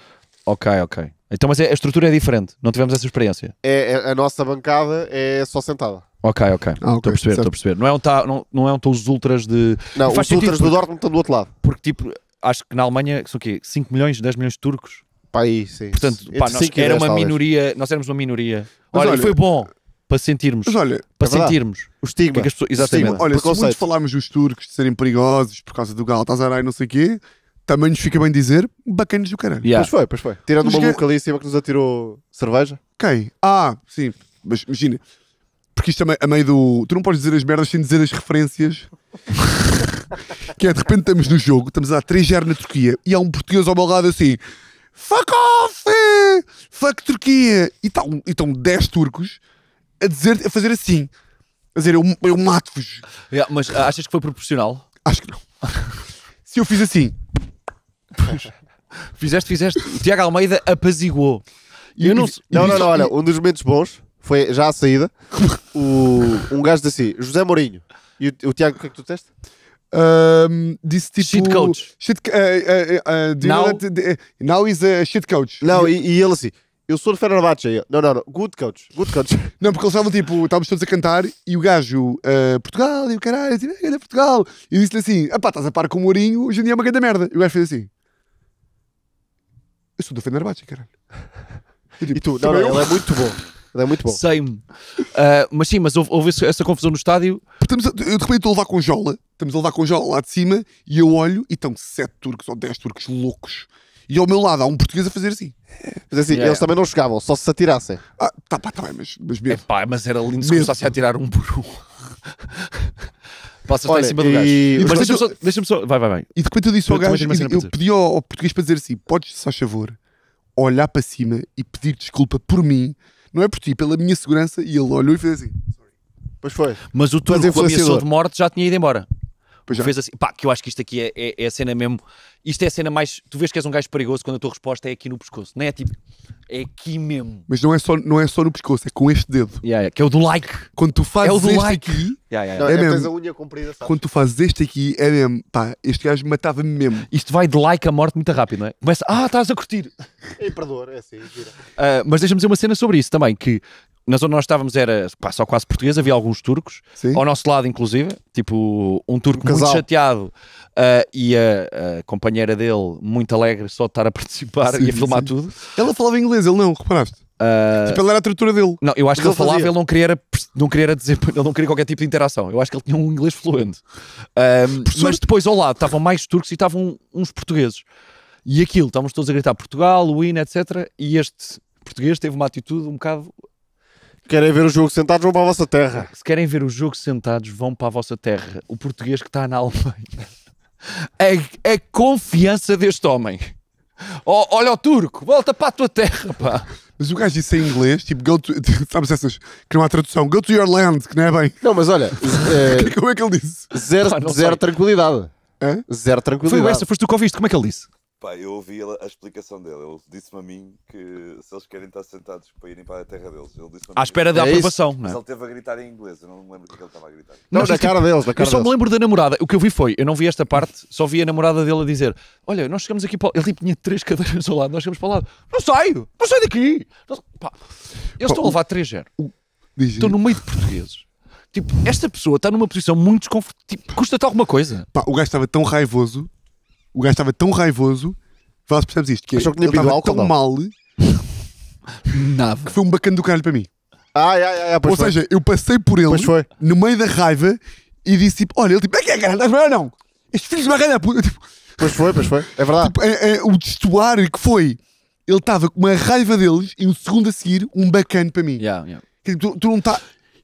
Ok, ok. Então, mas é, a estrutura é diferente, não tivemos essa experiência. É, é a nossa bancada é só sentada. Ok, ok. Estou ah, okay, a perceber, estou a perceber. Não é onde, tá, não, não é onde os ultras de. Não, Faz os ultras porque, do Dortmund estão do outro lado. Porque, tipo, acho que na Alemanha são o quê? 5 milhões, 10 milhões de turcos? Pá, aí, sim. Portanto, pá, nós, era uma minoria, nós éramos uma minoria. Mas olha, olha, foi bom para sentirmos. Mas olha, para é sentirmos. O estigma. Que é que pessoas, exatamente. Estigma. Olha, se muito falarmos dos turcos de serem perigosos por causa do Galatasaray e não sei o quê, também nos fica bem dizer bacanas do caralho. Yeah. Pois foi, pois foi. Tirando uma que... ali cima que nos atirou cerveja. Quem? Ah, sim. Mas imagina, porque isto é a é meio do. Tu não podes dizer as merdas sem dizer as referências. <laughs> que é de repente estamos no jogo, estamos a 3-0 na Turquia e há um português ao meu lado assim: Fuck off! Eh! Fuck Turquia! E tá estão 10 turcos a, dizer, a fazer assim: a dizer, eu, eu mato-vos. Yeah, mas ah, achas que foi proporcional? Acho que não. <laughs> Se eu fiz assim. fizeste, fizeste. Tiago Almeida apaziguou. E eu não, não, não, não, olha, um dos momentos bons foi já à saída, o, um gajo disse assim, José Mourinho. E o, o Tiago, o que é que tu testes Um, disse tipo... Shit coach. Shit, uh, uh, uh, now, know that, eh, now is a shit coach. Não, e, e ele assim, eu sou de Fenerbahçe. Não, não, não. Good coach. Good coach. <laughs> Não, porque eles estavam tipo, estávamos todos a cantar e o gajo, uh, Portugal, e o caralho, assim, é Portugal. E disse-lhe assim, ah pá, estás a par com o Mourinho, hoje em dia é uma grande merda. E o gajo fez assim, eu sou do Fenerbahçe, caralho. <laughs> Eu, tipo, e tu, não, não, ele é muito bom é muito bom. Sei-me. Uh, ah, mas sim, mas houve, houve, essa confusão no estádio. Estamos a, eu de repente estou a levar com jola, estamos a levar com jola lá de cima e eu olho e estão sete turcos ou dez turcos loucos. E ao meu lado há um português a fazer assim. Mas é assim, yeah. eles também não chegavam, só se atirassem. Ah, tá pá, tá bem, mas, mas mesmo. Epá, mas era lindo se começasse a atirar um por um. Passas lá em cima do gajo. Mas, deixa-me só, deixa só, Vai, vai, vai. E de repente eu disse ao gajo, eu, eu pedi ao, ao português para dizer assim, podes, faz favor, olhar para cima e pedir desculpa por mim não é por ti, pela minha segurança. E ele olhou e fez assim. Pois foi. Mas o turco Mas influenciador. ameaçou de morte já tinha ido embora fez assim, pá, que eu acho que isto aqui é, é, é, a cena mesmo, isto é a cena mais, tu vês que és um gajo perigoso quando a tua resposta é aqui no pescoço, não é tipo, é aqui mesmo. Mas não é só, não é só no pescoço, é com este dedo. Yeah, yeah, que é o do like. Quando tu fazes é o do este like. aqui, yeah, yeah, é, é mesmo, a unha comprida, quando tu fazes este aqui, é mesmo, pá, este gajo matava-me mesmo. Isto vai de like a morte muito rápido, não é? Começa, ah, estás a curtir. É perdoa, é assim, uh, mas deixa-me dizer uma cena sobre isso também, que nas onde nós estávamos era pá, só quase português, havia alguns turcos, Sim. ao nosso lado inclusive, tipo um turco um muito chateado uh, e a, a, companheira dele muito alegre só de estar a participar sim, e a filmar sim. tudo. Ela falava inglês, ele não, reparaste? Uh... Tipo, ela era a tortura dele. Não, eu acho que ele, ele falava, ele não queria, não queria dizer, <laughs> ele não queria qualquer tipo de interação. Eu acho que ele tinha um inglês fluente. Ah, mas depois ao lado estavam mais turcos e estavam uns portugueses. E aquilo, estávamos todos a gritar Portugal, o hino, etc. E este português teve uma atitude um bocado querem ver o jogo sentados, vão para a vossa terra. Se querem ver o jogo sentados, vão para a vossa terra. O português que está na Alemanha. A, <laughs> é, é confiança deste homem. Oh, olha o turco, volta para a tua terra, pá. Mas o gajo disse em inglês, tipo, go to, <laughs> sabes essas, que não há tradução, go to your land, que não é bem. Não, mas olha, <laughs> é, como é que ele disse? Zero, zero tranquilidade. Hã? Zero tranquilidade. Foi essa, foste tu que ouviste, como é que ele disse? Pá, eu ouvi a explicação dele. Ele disse-me a mim que se eles querem estar sentados para irem para a terra deles, ele disse À espera da é aprovação, é? ele esteve a gritar em inglês, eu não me lembro o que ele estava a gritar. Não, não da cara tipo- deles, da cara Eu só deles. me lembro da namorada. O que eu vi foi, eu não vi esta parte, só vi a namorada dele a dizer: Olha, nós chegamos aqui para. Ele tipo, tinha três <laughs> cadeiras ao lado, nós chegamos para o lado. Não saio, não saio daqui. Não... Pá, eles estão a levar 3-0. estou no meio de portugueses. Tipo, esta pessoa está numa posição muito desconfortável. Tipo, custa-te alguma coisa. Pá, o gajo estava tão raivoso o gajo estava tão raivoso, vós percebes isto, que Achou que ele tinha bebido estava álcool, tão não? mal <laughs> Nada. que foi um bacana do caralho para mim. Ah, é, é, é, pois Ou foi. seja, eu passei por ele Pois foi. no meio da raiva e disse tipo: Olha, ele tipo, é que é, cara, estás bem ou não? Estes filhos de uma grande <laughs> Tipo, Pois foi, pois foi. É verdade. tipo, é- é o destoar que foi. Ele estava com uma raiva deles e um segundo a seguir, um bacana para mim. Yeah, yeah. Que, tipo, tu, tu não tá,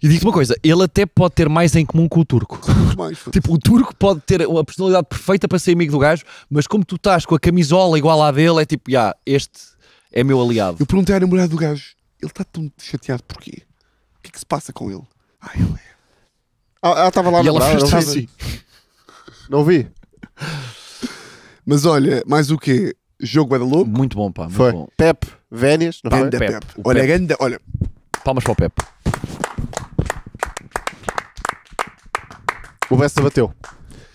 e digo-te uma coisa, ele até pode ter mais em comum com o turco. Mais, tipo, o turco pode ter a personalidade perfeita para ser amigo do gajo, mas como tu estás com a camisola igual à dele, é tipo, já, yeah, este é meu aliado. Eu perguntei à namorada do gajo, ele está tão chateado porquê? O que é que se passa com ele? Ah, ele é. Ah, ela estava lá e na ela estava... assim. Não vi. Mas olha, mais o quê? Jogo é louco. Muito bom, pá. Muito foi. Bom. Pep, Vénias, não Panda foi? Pep. Pep. Olha, Pep. Ganda, olha. Palmas para o Pep. o Bessa bateu.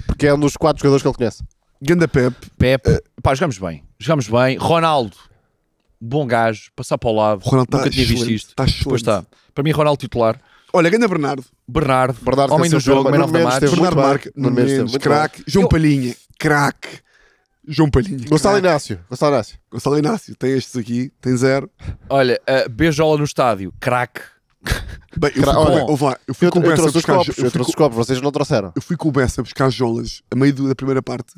Porque é um dos quatro jogadores que ele conhece. Ganda Pep. Pep. Uh, pá, jogamos bem. Jogamos bem. Ronaldo, bom gajo, passar para o lado. Ronaldo tá Nunca tá tinha visto isto. Tá pois está. Para mim, Ronaldo titular. Olha, ganda Bernardo. Bernardo, Bernardo homem do jogo, homem da match. Bernardo Marques, Nunes, craque. João Eu... Palhinha, Crack. João Palhinha. Gonçalo crack. Inácio. Gonçalo Inácio. Gonçalo Inácio. Tem estes aqui, tem zero. Olha, uh, Beijola no estádio, Crack. Bem, eu, Cara, fui, olha, eu fui eu, com o Bessa buscar copos, eu, eu trouxe com... copos, vocês não trouxeram. Eu fui com o Bessa buscar jolas a meio da primeira parte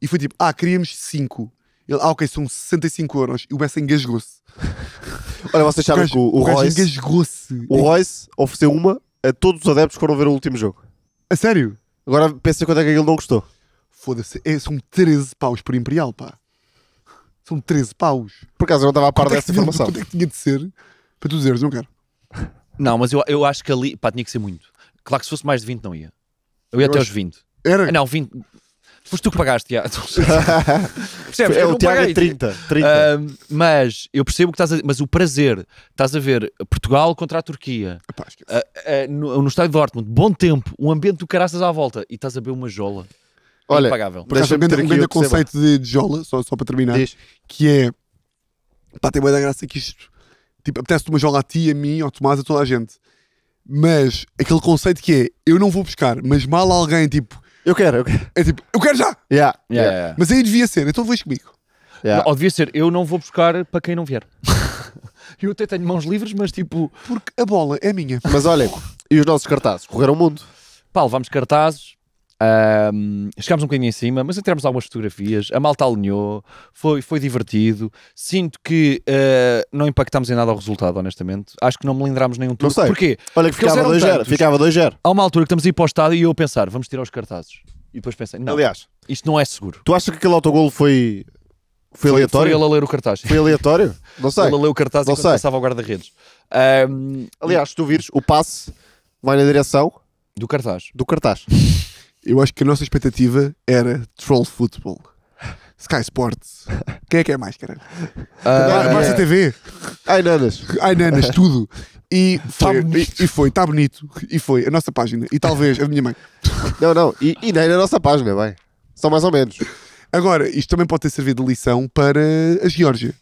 e foi tipo, ah, queríamos 5. Ele, ah, ok, são 65 euros. E o Bessa engasgou-se. <laughs> olha, vocês sabem que o, o, o Royce engasgou-se. O Royce ofereceu uma a todos os adeptos que foram ver o último jogo. A sério? Agora pensa quanto é que ele não gostou. Foda-se, é, são 13 paus por Imperial, pá. São 13 paus. Por acaso eu não estava a par quanto é dessa é informação. Quanto é que tinha de ser para tu dizeres, não quero? Não, mas eu, eu acho que ali. Pá, tinha que ser muito. Claro que se fosse mais de 20 não ia. Eu ia Eu até acho- aos 20. Era... Ah, não, 20. Foste tu que pagaste, já. <laughs> Percebes? é Eu o não Tiago é 30. 30. Ahm, mas eu percebo que estás a, mas o prazer, estás a ver Portugal contra a Turquia, Epá, esquece. Ah, ah, no, no estádio de Dortmund, bom tempo, um ambiente do caraças à volta e estás a ver uma jola. Olha, impagável. Deixa-me grande, ter conceito de, de jola, só, só para terminar, Diz. que é. Pá, tem boa da graça que isto Tipo, apetece-te uma jola a ti, a mim, ao Tomás, a toda a gente. Mas aquele conceito que é eu não vou buscar, mas mal alguém, tipo. Eu quero, eu quero. É tipo, eu quero já! Yeah, yeah, yeah. yeah. Mas aí devia ser, então vais comigo. Yeah. ou devia ser, eu não vou buscar para quem não vier. <laughs> eu até tenho mãos livres, mas tipo. Porque a bola é minha. Mas olhem, e os nossos cartazes? Correram o mundo. Pá, levámos cartazes, um, chegámos um bocadinho em cima, mas entramos algumas fotografias, a malta alinhou, foi, foi divertido. Sinto que uh, não impactámos em nada o resultado, honestamente. Acho que não melindrámos nenhum turco. Porquê? Olha que ficava 2-0, ficava 2 Há uma altura que estamos a ir para o estádio e eu a pensar, vamos tirar os cartazes. E depois pensei, não, Aliás, isto não é seguro. Tu achas que aquele autogolo foi... Foi aleatório? Foi, foi ele a ler o cartaz. Foi aleatório? Não sei. Ele a ler o cartaz não e passava ao guarda-redes. Um, Aliás, se tu vires, o passe vai na direção... Do cartaz. Do cartaz. <laughs> eu acho que a nossa expectativa era Troll Football. Sky Sports. <laughs> Quem é que é mais, caralho? Uh, Barça é. TV. Ai nanas. Ai nanas, tudo. E <laughs> foi, tá e, e, foi, está bonito. E foi, a nossa página. E talvez a minha mãe. Não, não, e, e nem na nossa página, bem, Só mais ou menos. Agora, isto também pode ter servido de lição para a Geórgia.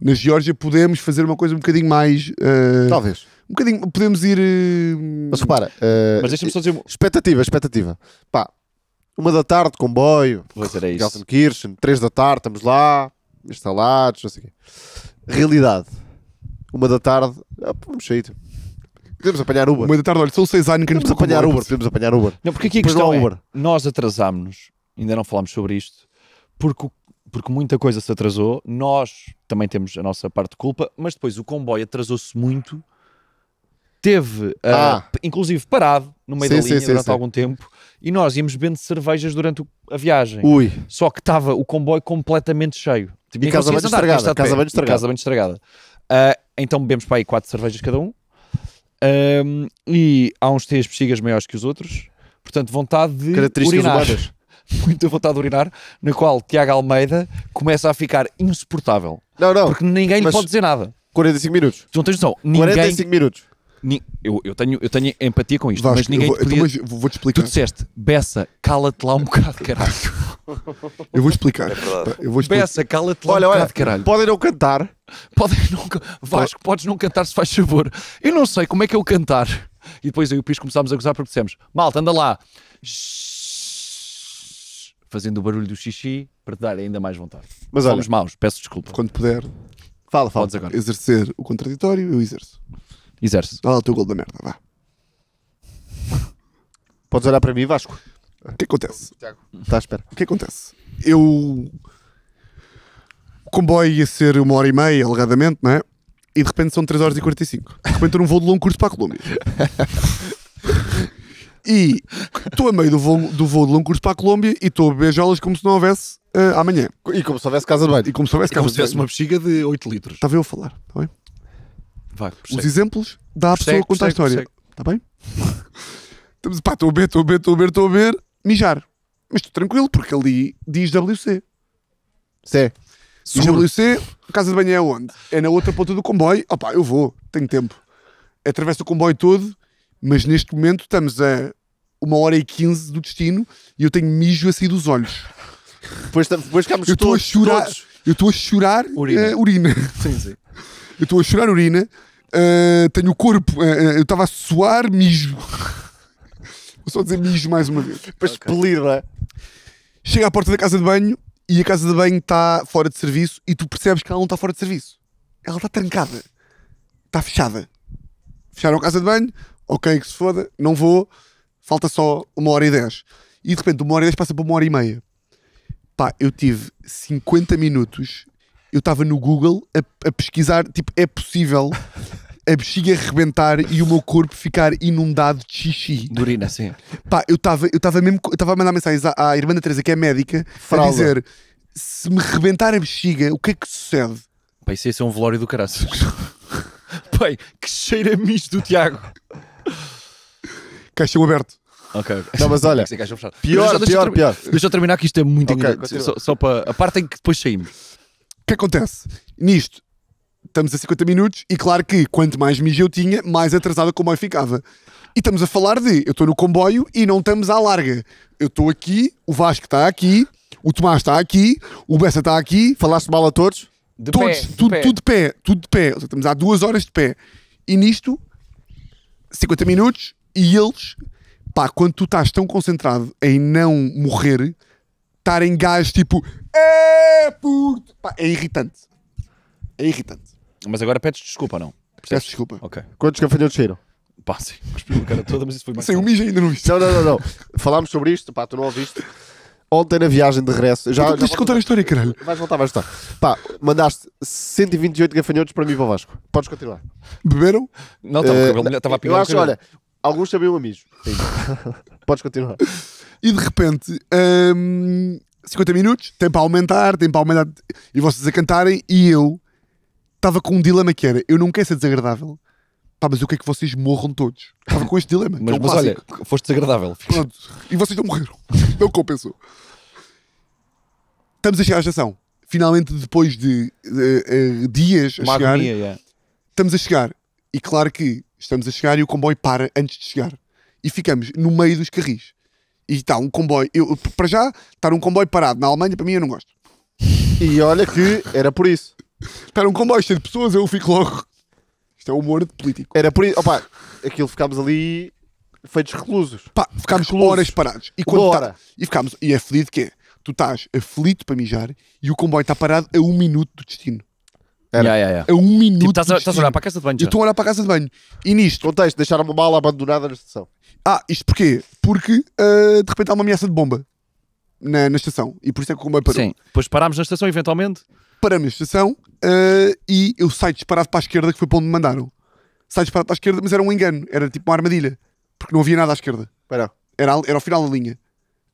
Na Geórgia podemos fazer uma coisa um bocadinho mais. Uh... Talvez um bocadinho, podemos ir. Uh, mas repara, uh, mas deixa-me só dizer. Expectativa, expectativa. Pá, uma da tarde, comboio, Gelsenkirchen, três da tarde, estamos lá, instalados, não sei o quê. Realidade, uma da tarde, ah, vamos sair. Tipo. Podemos apanhar Uber. Uma da tarde, olha, são seis anos que podemos apanhar Uber. Podemos apanhar Uber. Não, porque aqui a questão é, Uber. nós atrasámos-nos, ainda não falámos sobre isto, porque porque muita coisa se atrasou. Nós também temos a nossa parte de culpa, mas depois o comboio atrasou-se muito teve, ah. ah. inclusive, parado no meio sim, da linha sim, durante sim, algum tempo e nós íamos bebendo cervejas durante a viagem. Ui. Só que estava o comboio completamente cheio. Tipo, e casa bem estragada. Casa bem estragada. Casa ah, bem estragada. então bebemos para aí quatro cervejas cada um. Um, e há uns têm as bexigas maiores que os outros, portanto, vontade de urinar. Humanas. <laughs> Muita vontade de urinar, na qual Tiago Almeida começa a ficar insuportável. Não, não. Porque ninguém lhe pode dizer nada. 45 minutos. Tu não tens noção. Ninguém, 45 minutos. Eu, eu, tenho, eu tenho empatia com isto, Vasco, mas ninguém. Eu vou, te podia... Então, vou-te explicar. Tu disseste, Bessa, cala-te lá um bocado, caralho. eu vou explicar. É eu vou explicar. Bessa, cala-te lá olha, um olha, bocado, caralho. Podem não cantar. Podem não. Vasco, Pode... podes não cantar se faz favor. Eu não sei como é que eu cantar. E depois eu e o Pis começámos a gozar porque dissemos: malta, anda lá. Fazendo o barulho do xixi para te dar ainda mais vontade. Mas Somos maus, peço desculpa. Quando puder, fala, fala. Podes agora. Exercer o contraditório, eu exerço. Exerce. Olha o teu gol da merda, vá. <laughs> Podes olhar para mim, Vasco. O que é acontece? Tiago, está à espera. O é que acontece? Eu. O comboio ia ser uma hora e meia, alegadamente, não é? E de repente são 3 horas e 45. De repente eu não vou de longo curso para a Colômbia. <laughs> e estou a meio do voo, do voo de longo curso para a Colômbia e estou a beber jolas como se não houvesse uh, amanhã. E como se houvesse casa de banho. E como se houvesse casa se houvesse uma bexiga de 8 litros. Estava eu a falar, está bem? Vai, Os exemplos dá a pessoa contar a história. Está bem? <laughs> Estamos, pá, estou a ver, estou a ver, estou a ver, estou a ver. Mijar. Mas estou tranquilo, porque ali diz WC. Cé. Diz WC, casa de banho é onde? É na outra ponta do comboio. Opá, eu vou, tenho tempo. Atravesso o comboio todo, mas neste momento estamos a uma hora e quinze do destino e eu tenho mijo a sair dos olhos. Depois, depois ficamos eu todos, a chorar, todos. Eu estou a chorar urina. Uh, urina. Sim, sim eu estou a chorar urina, uh, tenho o corpo, uh, eu estava a suar mijo. Vou só dizer mijo mais uma vez. Para expelir, okay. É? Chega à porta da casa de banho e a casa de banho está fora de serviço e tu percebes que ela não está fora de serviço. Ela está trancada. Está fechada. Fecharam a casa de banho, ok, que se foda, não vou, falta só uma hora e dez. E de repente uma hora e dez passa para uma hora e meia. Pá, eu tive 50 minutos eu estava no Google a, a pesquisar, tipo, é possível a bexiga rebentar e o meu corpo ficar inundado de xixi. De urina, sim. Pá, eu estava eu mesmo. Eu estava a mandar mensagens à, à irmã da Teresa, que é médica, para a dizer: se me rebentar a bexiga, o que é que sucede? Pá, isso ia é ser um velório do caraças. <laughs> Pai, que cheiro a é misto do Tiago. Caixão aberto. Ok. Não, mas olha. <laughs> Pior, pior, deixa pior. Deixa eu terminar que isto é muito okay, engraçado. Só, só para a parte em que depois saímos. O que acontece? Nisto, estamos a 50 minutos e claro que quanto mais mijo eu tinha, mais atrasado o comboio ficava. E estamos a falar de, eu estou no comboio e não estamos à larga. Eu estou aqui, o Vasco está aqui, o Tomás está aqui, o Bessa está aqui, falaste mal a todos. De todos, pé, tudo, de pé. tudo de pé, tudo de pé. Seja, estamos há duas horas de pé. E nisto, 50 minutos e eles, pá, quando tu estás tão concentrado em não morrer, estarem gás tipo, é por. Pá, é irritante. É irritante. Mas agora pedes desculpa ou não? Peço desculpa. Ok. Quantos gafanhotos saíram? Pá, sim, a cara toda, mas isso foi mais. Sem o mijo ainda não viste. Não, não, não, não. Falámos sobre isto, pá, tu não ouviste. Ontem na viagem de regresso. Já, já Tens contar a história, caralho. Vais voltar, vais voltar. Pá, mandaste 128 gafanhotos para mim e para o Vasco. Podes continuar. Beberam? Não, estava com estava eh, a pingar. Eu acho, olha, alguns sabiam a mijo. <laughs> Podes continuar. E de repente, hum, 50 minutos, tempo a aumentar, tempo a aumentar. E vocês a cantarem, e eu estava com um dilema que era: eu não quero ser desagradável, pá, mas o que é que vocês morram todos? Estava com este dilema. É mas, é um mas olha, foste desagradável. Pronto, e vocês não morreram. <laughs> Não compensou. Estamos a chegar à estação. Finalmente, depois de, uh, dias Uma a chegar, agonia, yeah. estamos a chegar. E claro que estamos a chegar e o comboio para antes de chegar. E ficamos no meio dos carris. E está um comboio. Eu, para já, estar um comboio parado na Alemanha, para mim, eu não gosto. E olha que era por isso. Estar um comboio cheio de pessoas, eu fico logo. Isto é humor de político. Era por isso. Opa, aquilo ficámos ali feitos reclusos. Pá, ficámos reclusos. horas parados. E quando tá- Hora. tá, e ficámos. E é fedido que é. Tu estás aflito para mijar e o comboio está parado a um minuto do destino. Era yeah, yeah, yeah. É um tipo, minuto. Tipo, estás, a, a olhar para a casa de banho. Eu estou a olhar para a casa de banho. E nisto. Contexto, Deixar uma mala abandonada na estação. Ah, isto porquê? Porque uh, de repente há uma ameaça de bomba na, na estação. E por isso é que o comboio parou. Sim, depois parámos na estação eventualmente. Paramos na estação uh, e eu saio disparado para a esquerda, que foi para onde me mandaram. Saio disparado para a esquerda, mas era um engano. Era tipo uma armadilha. Porque não havia nada à esquerda. Era, era, era ao final da linha.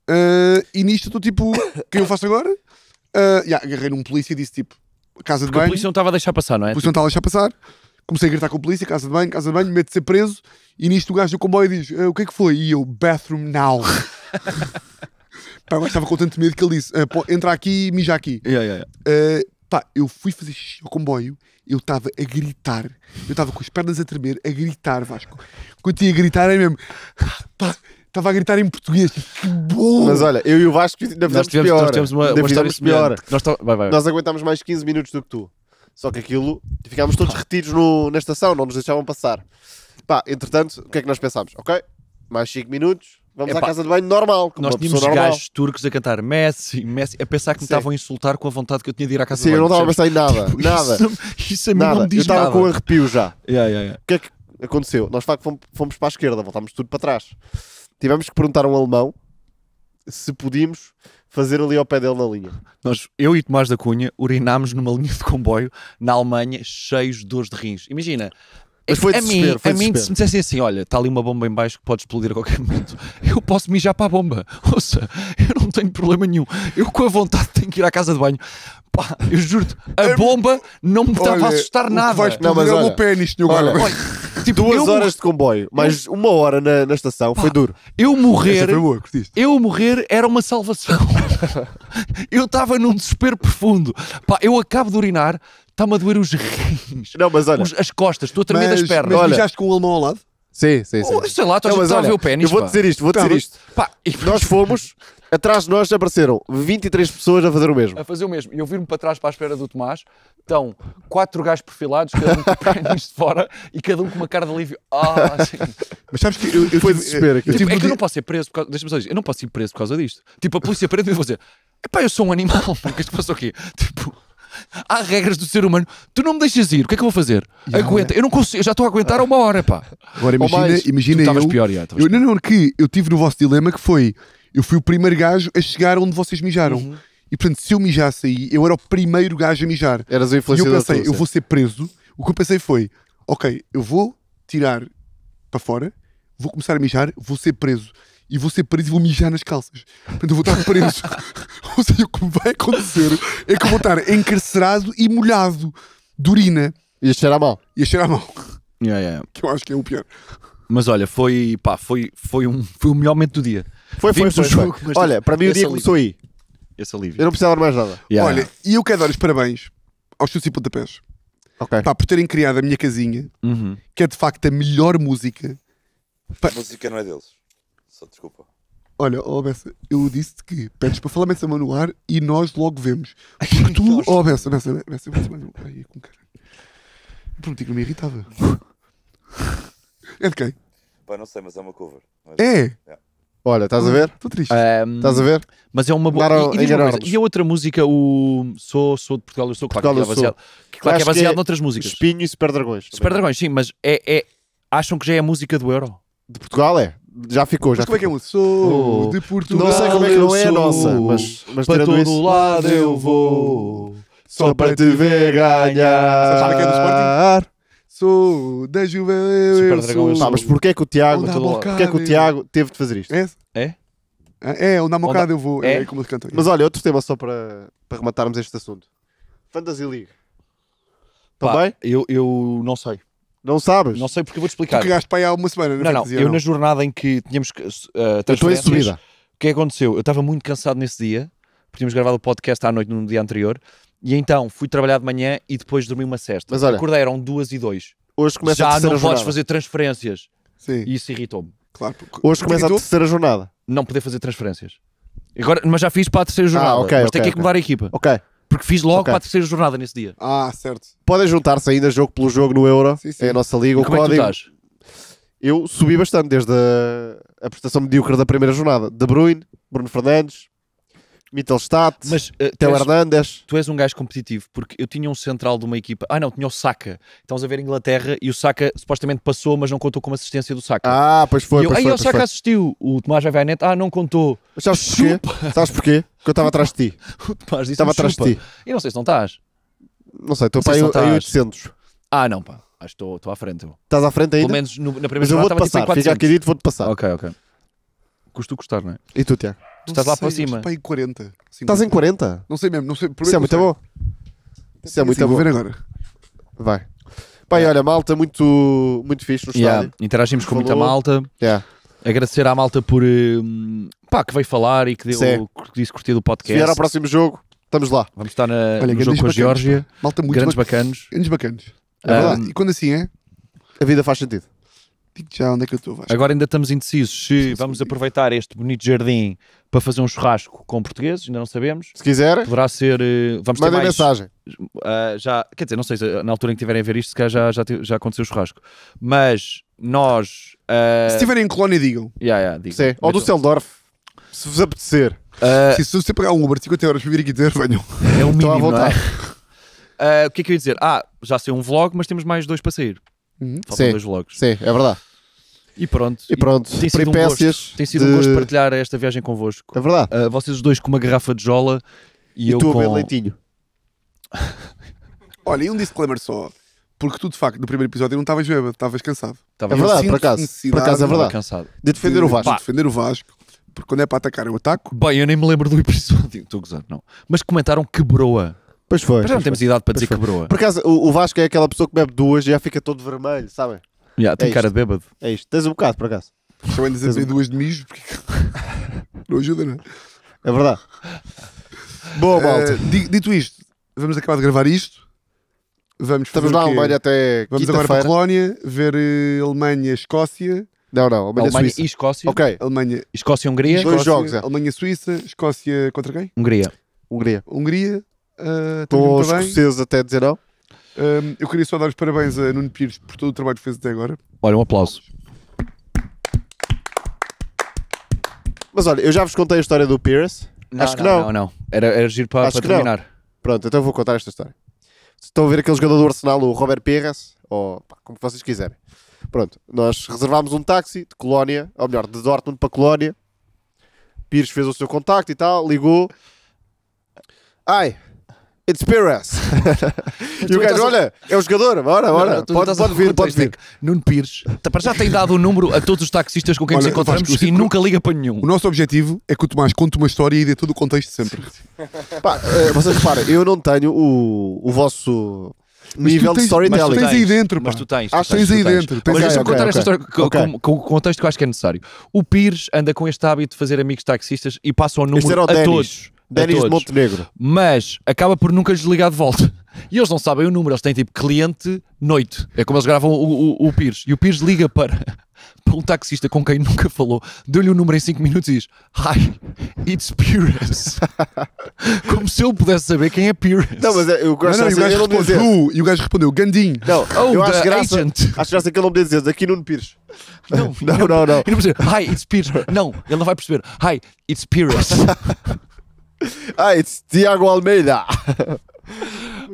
Uh, e nisto estou tipo, <coughs> o é que eu faço agora? Uh, yeah, agarrei num polícia e disse tipo, casa de banho. A polícia não estava a deixar passar, não é? A polícia não estava a deixar passar. Comecei a gritar com a polícia, casa de banho, casa de banho, medo de ser preso. E nisto o gajo do comboio diz: eh, O que é que foi? E eu, bathroom now. <laughs> pá, eu estava com tanto medo que ele disse: eh, Entra aqui e mija aqui. Yeah, yeah, yeah. Uh, pá, eu fui fazer xixi ao comboio, eu estava a gritar, eu estava com as pernas a tremer, a gritar, Vasco. Quando tinha a gritar, é mesmo, ah, pá, estava a gritar em português. Tipo, que bom! Mas olha, eu e o Vasco ainda fizemos nós tivemos, pior. Nós tivemos uma, uma história pior. Nós, to... Tá- vai, vai. nós aguentámos mais 15 minutos do que tu. Só que aquilo, ficámos todos retidos no, na estação, não nos deixavam passar. Pá, entretanto, o que é que nós pensámos? Ok, mais 5 minutos, vamos Epá, à casa de banho normal. nós tínhamos normal. gajos turcos a cantar Messi, Messi, a pensar que me estavam a insultar com a vontade que eu tinha de ir à casa Sim, de banho. Sim, eu não estava a pensar em nada, tipo, nada. Isso, isso a mim não me diz nada. Eu estava com arrepio já. Yeah, yeah, yeah. O que é que aconteceu? Nós, de facto, fomos, fomos para a esquerda, voltámos tudo para trás tivemos que perguntar a um alemão se podíamos fazer ali ao pé dele na linha. Nós, eu e Tomás da Cunha, urinámos numa linha de comboio na Alemanha, cheios de dores de rins. Imagina. Mas foi a mim, foi a mim se me dissessem assim, olha, está ali uma bomba em baixo que pode explodir a qualquer momento, eu posso mijar para a bomba. <laughs> Ouça, eu não tenho problema nenhum. Eu com a vontade tenho que ir à casa de banho. Pá, eu juro-te, a bomba não me estava a assustar nada. Vais não, mas é olha, o pênis, olha, olha, tipo, duas horas mor... de comboio, mais eu... uma hora na, na estação, Pá, foi duro. Eu morrer, boa, eu morrer era uma salvação. <laughs> eu estava num desespero profundo. Pá, eu acabo de urinar, está-me a doer os rins, não, mas olha, os, as costas, estou a tremer das pernas. Mas olha, mijaste com o alemão ao lado? Sim, sim, sim. Ou, oh, sei lá, estou a ver o pênis. Eu vou pá. dizer isto, vou dizer isto. Pá, e... Nós fomos, Atrás de nós apareceram 23 pessoas a fazer o mesmo. A fazer o mesmo. E eu viro-me para trás para a espera do Tomás. Estão quatro gajos perfilados, cada um com <laughs> de fora e cada um com uma cara de alívio. Ah, assim. <laughs> Mas sabes que eu, eu Foi desespero. Eu, tipo, é que eu não posso ser preso por causa... Deixa-me só dizer, eu não posso ir preso por causa disto. Tipo, a polícia prende-me e vou dizer epá, eu sou um animal, <laughs> porque isto passou o quê? Tipo... Há regras do ser humano. Tu não me deixas ir, o que é que eu vou fazer? Aguenta, é. eu não consigo, eu já estou a aguentar há uma hora, pá. Agora imagina, imagina tu eu. Pior, já, eu não, não, que eu tive no vosso dilema que foi eu fui o primeiro gajo a chegar onde vocês mijaram. Uhum. E portanto, se eu mijasse aí, eu era o primeiro gajo a mijar. Eras a influência E eu pensei, eu vou ser preso. O que eu pensei foi, ok, eu vou tirar para fora, vou começar a mijar, vou ser preso. E vou ser preso e vou mijar nas calças. Portanto, eu vou estar preso. <laughs> Ou seja, o que vai acontecer é que eu vou estar encarcerado e molhado de urina. Ia cheirar mal. Ia cheirar mal. Yeah, yeah. Que eu acho que é o pior. Mas olha, foi, pá, foi, foi, um, foi o melhor momento do dia. Foi, foi, Vimos foi. o foi. mas Olha, para mim o dia alívio. É começou aí. Esse alívio. É eu não precisava de mais nada. Yeah. Olha, e eu quero dar lhes parabéns aos chutes e pontapés. Ok. Pá, por terem criado a minha casinha, Uhum. que é de facto a melhor música. A música não é deles. Só desculpa. Olha, ó Bessa, eu disse-te que pedes para falar Bessa no ar e nós logo vemos. Porque tu, ó Bessa, Bessa, Bessa, Bessa, Bessa, ai, é com cara. Eu prometi que não me irritava. <laughs> É de quem? Pá, não sei, mas é uma cover. Não É? É! Yeah. Olha, estás a hum, ver? Estou triste. Um, estás a ver? Mas é uma boa. Claro, e, e, coisa, e, a outra música, o Sou, sou de Portugal, eu sou, é claro que é baseado, que, claro que é baseado noutras músicas. Espinho e Super Dragões. Super Dragões, sim, mas é, é, acham que já é a música do Euro? De Portugal é. Já ficou, mas como ficou. é que é Sou oh, de Portugal. Não sei como é que não é a nossa, mas, mas para todo isso, lado eu vou. Só para te ver ganhar. Sabe é que é do Sporting? Ah, Sou da Super eu Dragão, sou... eu mas porquê que o Tiago, porquê que o Tiago teve de fazer isto? É? É? É, é o Namocada eu vou. É, É? como eles Mas olha, outro tema só para, para rematarmos este assunto. Fantasy League. Está bem Eu, eu não sei. Não sabes? Não sei porque eu vou-te tu cagaste para aí há uma semana, Não, não. Eu na jornada em que tínhamos uh, eh, estou em subida. O que é que aconteceu? Eu estava muito cansado nesse dia, porque tínhamos gravado o podcast à noite no dia anterior, e então fui trabalhar de manhã e depois dormi uma sesta Mas olha, Acordei, eram duas e dois. Hoje começa Já a terceira não jornada. podes fazer transferências. Sim. E isso irritou-me. Claro, porque... Hoje começa a Irritou-te? terceira jornada. Não poder fazer transferências. Agora, mas já fiz para a terceira ah, jornada. ok, mas tenho que acomodar a equipa. Ok. Porque fiz logo para a terceira jornada nesse dia. Ah, certo. Podem juntar-se ainda jogo pelo jogo no Euro. Sim, sim. É a nossa liga. O Como é que tu estás? eu subi bastante desde a, a prestação medíocre da primeira jornada. De Bruyne, Bruno Fernandes, Mittelstadt, mas, eh, uh, Hernandes. Tu és um gajo competitivo, porque eu tinha um central de uma equipa. Ah, não, tinha o Saka. Estamos a ver a Inglaterra e o Saka supostamente passou, mas não contou com a assistência do Saka. Ah, pois foi. E eu, pois foi, o Saka foi. assistiu. O Tomás vai Neto, ah, não contou. Mas sabes chupa. porquê? sabes porquê? Porque eu estava atrás de ti. <laughs> o Tomás disse Estava atrás de ti. E não sei se não estás. Não sei, estou para aí, aí 800. Ah, não, pá. Acho que estou à frente. Estás à frente ainda? Pelo menos no, na primeira que eu vou-te tipo passar. Tipo Fica aqui dito, vou-te passar. Ok, ok. Custo custar, não é? E tu, Tiago? Tu estás lá para cima. Estás em 40. 50. Estás em 40? Não sei mesmo, não sei. Isso é muito é- bom. Isso é muito bom. Vou ver agora. Vai. Pai, é. olha, malta muito, muito fixe no estádio. Interagimos com Falou. muita malta. Yeah. Agradecer à malta por hum, pá, que veio falar e que, deu, que disse curtir do podcast. Se vier ao próximo jogo, estamos lá. Vamos estar na, olha, no jogo com a Geórgia. Malta muito grandes bacanas. Grandes bacanas. É um, e quando assim é? A vida faz sentido já onde é que eu estou, Vasco? Agora ainda estamos indecisos se sim, vamos sim. aproveitar este bonito jardim para fazer um churrasco com portugueses, ainda não sabemos. Se quiser, poderá ser. Eh, vamos mandem mensagem. Uh, já, quer dizer, não sei, eh, na altura em que tiverem a ver isto, se calhar já, já, já aconteceu o churrasco. Mas nós. Uh... Se estiverem em colónia, digam. Yeah, yeah, digam. Sim. Ou do Seldorf, se vos apetecer. Uh... Se você pegar um Uber 50 euros para vir aqui dizer venham. É o <laughs> mínimo, à É? o que é que eu ia dizer? Ah, já saiu um vlog, mas temos mais dois para sair. Uhum. Faltam sim, dois vlogs. Sim, é verdade. E pronto. E pronto. tem, sido um gosto, tem sido um gosto partilhar esta viagem convosco. É verdade. Uh, vocês os dois com uma garrafa de jola e, e eu tu com... a leitinho. <laughs> Olha, e um disclaimer só. Porque tu, de facto, no primeiro episódio não estavas bêbado, estavas cansado. Tava é verdade, por acaso. Por acaso é verdade. Cansado. De defender de, o Vasco. defender o Vasco. Porque quando é para atacar, eu ataco. Bem, eu nem me lembro do episódio. Estou gozando, não. Mas comentaram quebrou-a. Pois foi. Mas não temos foi. idade para pois dizer foi. a Por acaso, o, o Vasco é aquela pessoa que bebe duas e já fica todo vermelho, sabem? Yeah, tem é cara isto. de bêbado. É isto. Tens um bocado, por acaso. Só ainda tens um... duas de mijo, porque <laughs> não ajuda, não é? É verdade. Boa, eh, malta. Uh, dito isto, vamos acabar de gravar isto. Vamos Estamos na Alemanha até Vamos agora para a Colónia, ver uh, Alemanha, Escócia. Não, não, Alemanha, Alemanha e Escócia. Ok. Alemanha. Escócia Hungria. Escócia, Dois jogos, é. Alemanha Suíça, Escócia contra quem? Hungria. Hungria. Hungria. Estou uh, escocês até dizer não. Um, eu queria só dar os parabéns a Nuno Pires por todo o trabalho que fez até agora. Olha, um aplauso. Mas olha, eu já vos contei a história do Pires. Não, Acho que não. Não, não. Era, era giro para, para terminar. Não. Pronto, então vou contar esta história. Estão a ver aquele jogador do Arsenal, o Robert Pires, ou pá, como vocês quiserem. Pronto, nós reservámos um táxi de Colónia, ou melhor, de Dortmund para Colónia. Pires fez o seu contacto e tal, ligou. Ai, It's Pires. <laughs> e o gajo, olha, é o jogador, bora, bora, pode, pode vir, pode vir. Nuno Pires. Tá, para já tem dado o número a todos os taxistas com quem olha, nos encontramos e nunca liga para nenhum. O nosso objetivo é que o Tomás conte uma história e dê todo o contexto sempre. <laughs> Pá, uh, vocês reparem, eu não tenho o, o vosso nível tens, de storytelling. Mas tu tens aí dentro, Mas tu tens. acho tens, tens, aí dentro. Tens. Mas deixa-me okay, contar okay, esta okay. história com, com, o contexto que eu acho que é necessário. O Pires anda com este hábito de fazer amigos taxistas e passa o número a Dennis. todos. É Denis de Montenegro. Mas acaba por nunca desligar de volta. <laughs> E eles não sabem o número, eles têm tipo cliente noite. É como eles gravam o, o, o Pires. E o Pires liga para, <laughs> para um taxista com quem nunca falou, deu-lhe o um número em 5 minutos e diz: Hi, it's Pires. <laughs> como se ele pudesse saber quem é Pires. Não, mas é, eu gosto não, não, de não, dizer. Who? E o gajo respondeu: Gandim. Não, oh, eu acho graça, agent. acho graça que ele não podia dizer aqui Nuno Pires. Não, não, não. não. Ele não percebe: Hi, it's Pires. Não, ele não vai perceber: Hi, it's Pires. Ah, it's Tiago Almeida. <laughs>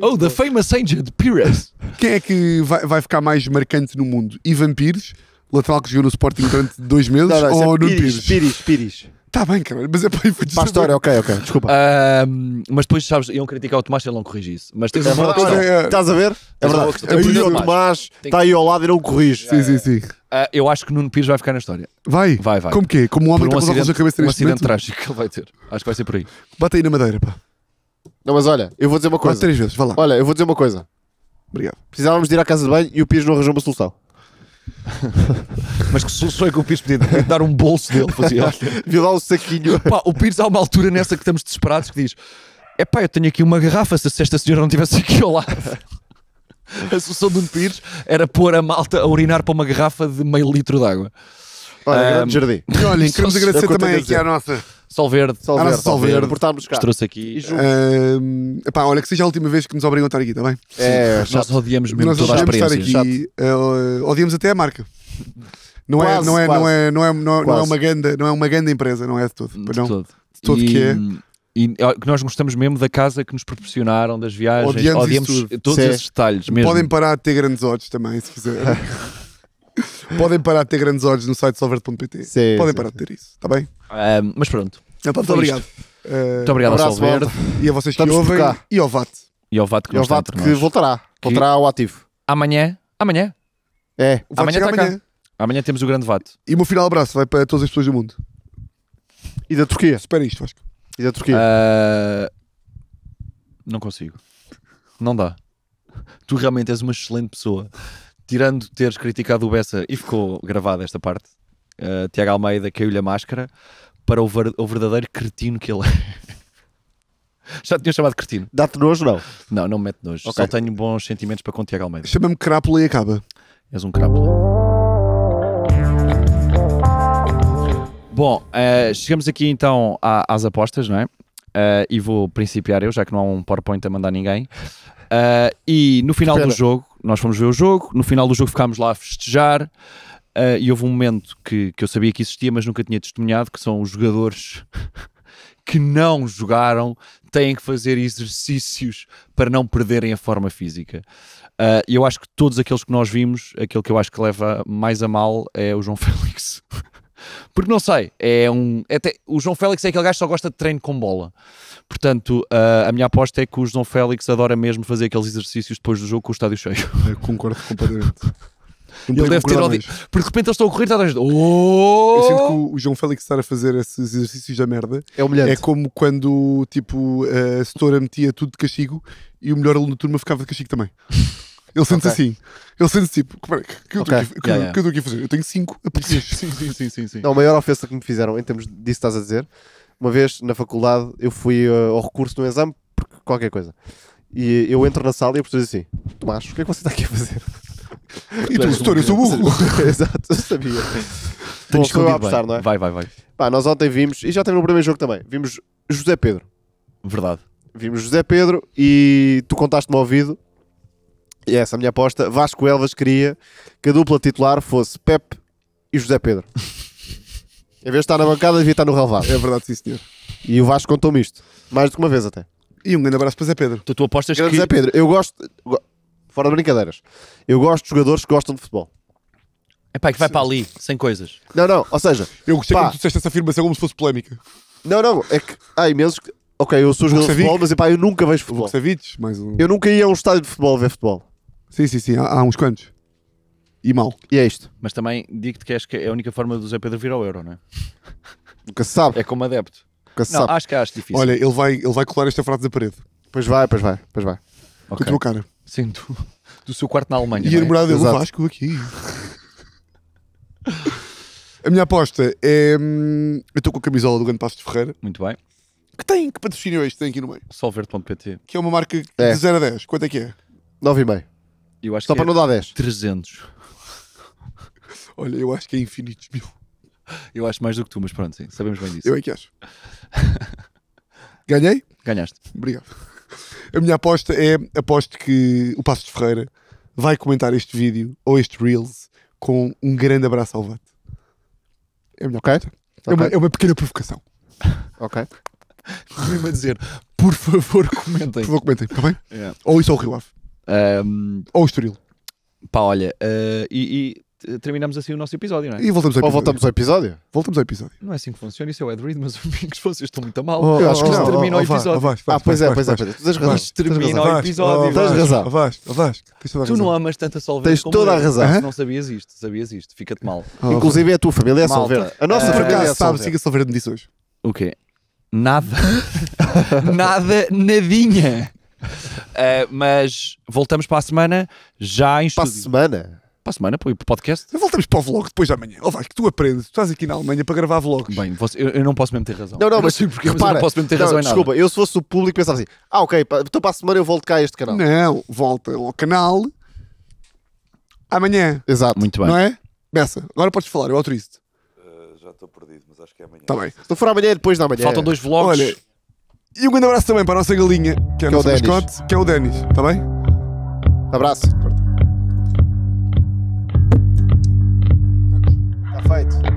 Oh, the famous agent, Pires. Quem é que vai, vai ficar mais marcante no mundo? Ivan Pires, lateral que jogou no Sporting durante dois meses, Não, não, é ou Nuno Pires? Pires? Pires, Pires. Tá bem, cara, mas é para infantil. Para a história, ok, ok, desculpa. mas depois, sabes, iam criticar o Tomás se ele não corrige isso. Mas tens É uma boa questão. é, é. Estás a ver? É Mas é verdade. questão. perdi o Tomás, está aí ao lado e não corrige. Sim, sim, sim. Uh, eu acho que Nuno Pires vai ficar na história. Vai? Vai, vai. Como quê? Como um homem por um que acidente, a cabeça Um acidente trágico que ele vai ter. Acho que vai ser por aí. Bate aí na madeira, pá. Não, mas olha, eu vou dizer uma coisa. três vezes, vá lá. Olha, eu vou dizer uma coisa. Obrigado. Precisávamos de ir à casa de banho e o Pires não arranjou uma solução. <laughs> Mas que solução é que o Pires podia ter? dar um bolso dele? Fazia. <laughs> Assim. Viu lá o saquinho. Pá, o Pires há uma altura nessa que estamos desesperados que diz: É pá, eu tenho aqui uma garrafa se esta senhora não estivesse aqui ao lado. <laughs> a solução de um Pires era pôr a malta a urinar para uma garrafa de meio litro de água. Olha, um, jardim. E queremos <laughs> agradecer que também aqui à nossa. Solverde, Solverde, ah, Solverde, Solverde trouxe aqui. epá, olha, que seja a última vez que nos obrigam a estar aqui, está bem? É, é nós odiamos mesmo nós toda a experiência. Estar aqui, uh, odiamos até a marca. É, é, não, quase, é, não, é, não, é, não, é, não, é, não, é, uma grande, não é uma grande empresa, não é de tudo. De não, todo. De todo e... que é e que nós gostamos mesmo da casa que nos proporcionaram, das viagens, odiamos, odiamos todos Sim. esses detalhes mesmo. Podem parar de ter grandes olhos também, se quiserem. <laughs> Podem parar de ter grandes olhos no site solver.pt. Podem sim, parar sim. de ter isso, está bem? Um, mas pronto. Não, eh, muito obrigado. Uh, muito obrigado um abraço, ao Solver. E a vocês Estamos que ouvem. E ao VAT. E ao VAT que, ao VAT que voltará. Que... Voltará ao ativo. Amanhã. Amanhã. É. Amanhã está amanhã. cá. Amanhã temos o grande VAT. E o meu final abraço vai para todas as pessoas do mundo. E da Turquia. Espera isto, Vasco. E da Turquia? Ah, não consigo. Não dá. Tu realmente és uma excelente pessoa. Tirando teres criticado o Bessa e ficou gravada esta parte, ah, Tiago Almeida caiu-lhe a máscara para o, ver- o verdadeiro cretino que ele é. <laughs> Já te tinha chamado de cretino? Dá-te nojo, não? Não, não me mete nojo. Só tenho bons sentimentos para com o Tiago Almeida. Chama-me crápula e acaba. És um crápula. Bom, uh, chegamos aqui então à, às apostas, não é? Uh, e vou principiar eu, já que não há um PowerPoint a mandar ninguém. Uh, e no final Espera. do jogo, nós fomos ver o jogo, no final do jogo ficámos lá a festejar. e houve um momento que, que eu sabia que existia, mas nunca tinha testemunhado, que são os jogadores <laughs> que não jogaram têm que fazer exercícios para não perderem a forma física. Uh, eu acho que todos aqueles que nós vimos, aquele que eu acho que leva mais a mal é o João <laughs> Félix. Porque não sei, é um. É até, o João Félix é aquele gajo que só gosta de treino com bola. Portanto, uh, a minha aposta é que o João Félix adora mesmo fazer aqueles exercícios depois do jogo com o estádio cheio. Eu concordo completamente. <laughs> Ele deve ter ódio. Porque de repente eles estão a correr e está a gente. Oh! Eu sinto oh! que o João Félix estar a fazer esses exercícios da merda é É como quando tipo, a Setora metia tudo de castigo e o melhor aluno da turma ficava de castigo também. <laughs> Ele sente-se okay. assim. Ele sente-se tipo, que, que, eu okay. aqui, que, yeah, que, eu estou aqui a fazer? Eu tenho cinco apetites. sim, sim, sim, sim, sim. Não, é a maior ofensa que me fizeram em termos disso que estás a dizer, uma vez na faculdade eu fui uh, ao recurso no exame, porque qualquer coisa. E eu entro na sala e a pessoa diz assim: Tomás, o que é que você está aqui a fazer? e tu, setor, eu sou burro. Assim. <laughs> Exato, eu sabia. Tens que apostar, não é? Vai, vai, vai. Pá, nós ontem vimos, e já temos no primeiro jogo também, vimos José Pedro. Verdade. Vimos José Pedro e tu contaste-me ao ouvido e essa é a minha aposta, Vasco Elvas queria que a dupla titular fosse Pep e José Pedro. <laughs> em vez de estar na bancada, devia estar no relvado. É verdade, sim, senhor. E o Vasco contou-me isto, mais do que uma vez até. E um grande abraço para Zé Pedro. Tu, tu apostas Grande que... Zé Pedro, eu gosto, fora de brincadeiras, eu gosto de jogadores que gostam de futebol. É pá, que vai para ali, sem coisas. Não, não, ou seja... Eu gostei pá, quando tu disseste essa afirmação como se fosse polémica. Não, não, é que há imensos... que- Ok, eu sou jogador de futebol, mas epá, eu nunca vejo futebol. mais um. Eu nunca ia a um estádio de futebol ver futebol. Sim, sim, sim, há, há uns quantos. E mal. E é isto. Mas também digo-te que acho que é a única forma do Zé Pedro vir ao Euro, não é? Nunca se sabe. É como adepto. Nunca se não, sabe. acho que acho difícil. Olha, ele vai, ele vai colar esta frase da parede. Pois vai, pois vai, pois vai. Okay. Continua, cara. Sim, do, do seu quarto na Alemanha. E a é? namorada dele, o Vasco, aqui. a minha aposta é. Hum, eu estou com a camisola do Grande Passo de Ferreira. Muito bem. Que tem? Que patrocínio é este? Tem aqui no meio. Solverde.pt. Que é uma marca é. de 0 a 10. Quanto é que é? 9,5. Eu acho Só que para é não dar 10. 300. <laughs> Olha, eu acho que é infinitos mil. Eu acho mais do que tu, mas pronto, sim, sabemos bem disso. Eu é que acho. <laughs> Ganhei? Ganhaste. Obrigado. A minha aposta é: aposto que o de Ferreira vai comentar este vídeo ou este Reels com um grande abraço ao Vato. É melhor? Ok. É, uma, é uma pequena provocação. <laughs> Ok. Vim-me a dizer, por favor, comentem. Por favor, comentem, está bem? É. Ou isso ao Rio Ave. Um, Ou o Estoril. Pá, olha, uh, e, e terminamos assim o nosso episódio, não é? E voltamos ao episódio. Ou voltamos ao episódio? Voltamos ao episódio. Não é assim que funciona, isso é o Ed Reed, mas amigos, vocês estão muito a mal. Oh, eu acho que oh, oh, termina oh, o episódio. Oh, ah, pois é, pois é, é. Tu tens razão. Isto termina o episódio. Tens razão. Vais, vais. Tu não amas tanto a Solverde Tens toda a razão. não sabias isto, sabias isto. Fica-te mal. <laughs> Oh, Inclusive é a tua família, é a Solverde. A nossa ah, família é a Solverde. Sabe, é a Solverde me hoje. O quê? Nada. <laughs> Nada, nadinha. Uh, <laughs> mas voltamos para a semana, já em Para a semana? Para a semana, para o podcast. Voltamos para o vlog depois de amanhã. Oh, vai, que tu aprendes. Tu estás aqui na Alemanha para gravar vlogs. Bem, você- eu, eu não posso mesmo ter razão. Não, não, mas porque, mas repara, eu não posso mesmo ter não, razão em nada. Desculpa, eu se fosse o público pensava assim: ah, ok, estou então para a semana eu volto cá a este canal. Não, volta ao canal amanhã, Exato. Muito bem. não é? Peça, agora podes falar, eu autorizo-te. Eh, já estou perdido, mas acho que é amanhã. Está bem. Se não for amanhã, é depois da amanhã. Faltam dois vlogs. Olha, e um grande abraço também para a nossa galinha, que é, que é o nosso mascote, que é o Denis, está bem? Abraço. Está feito.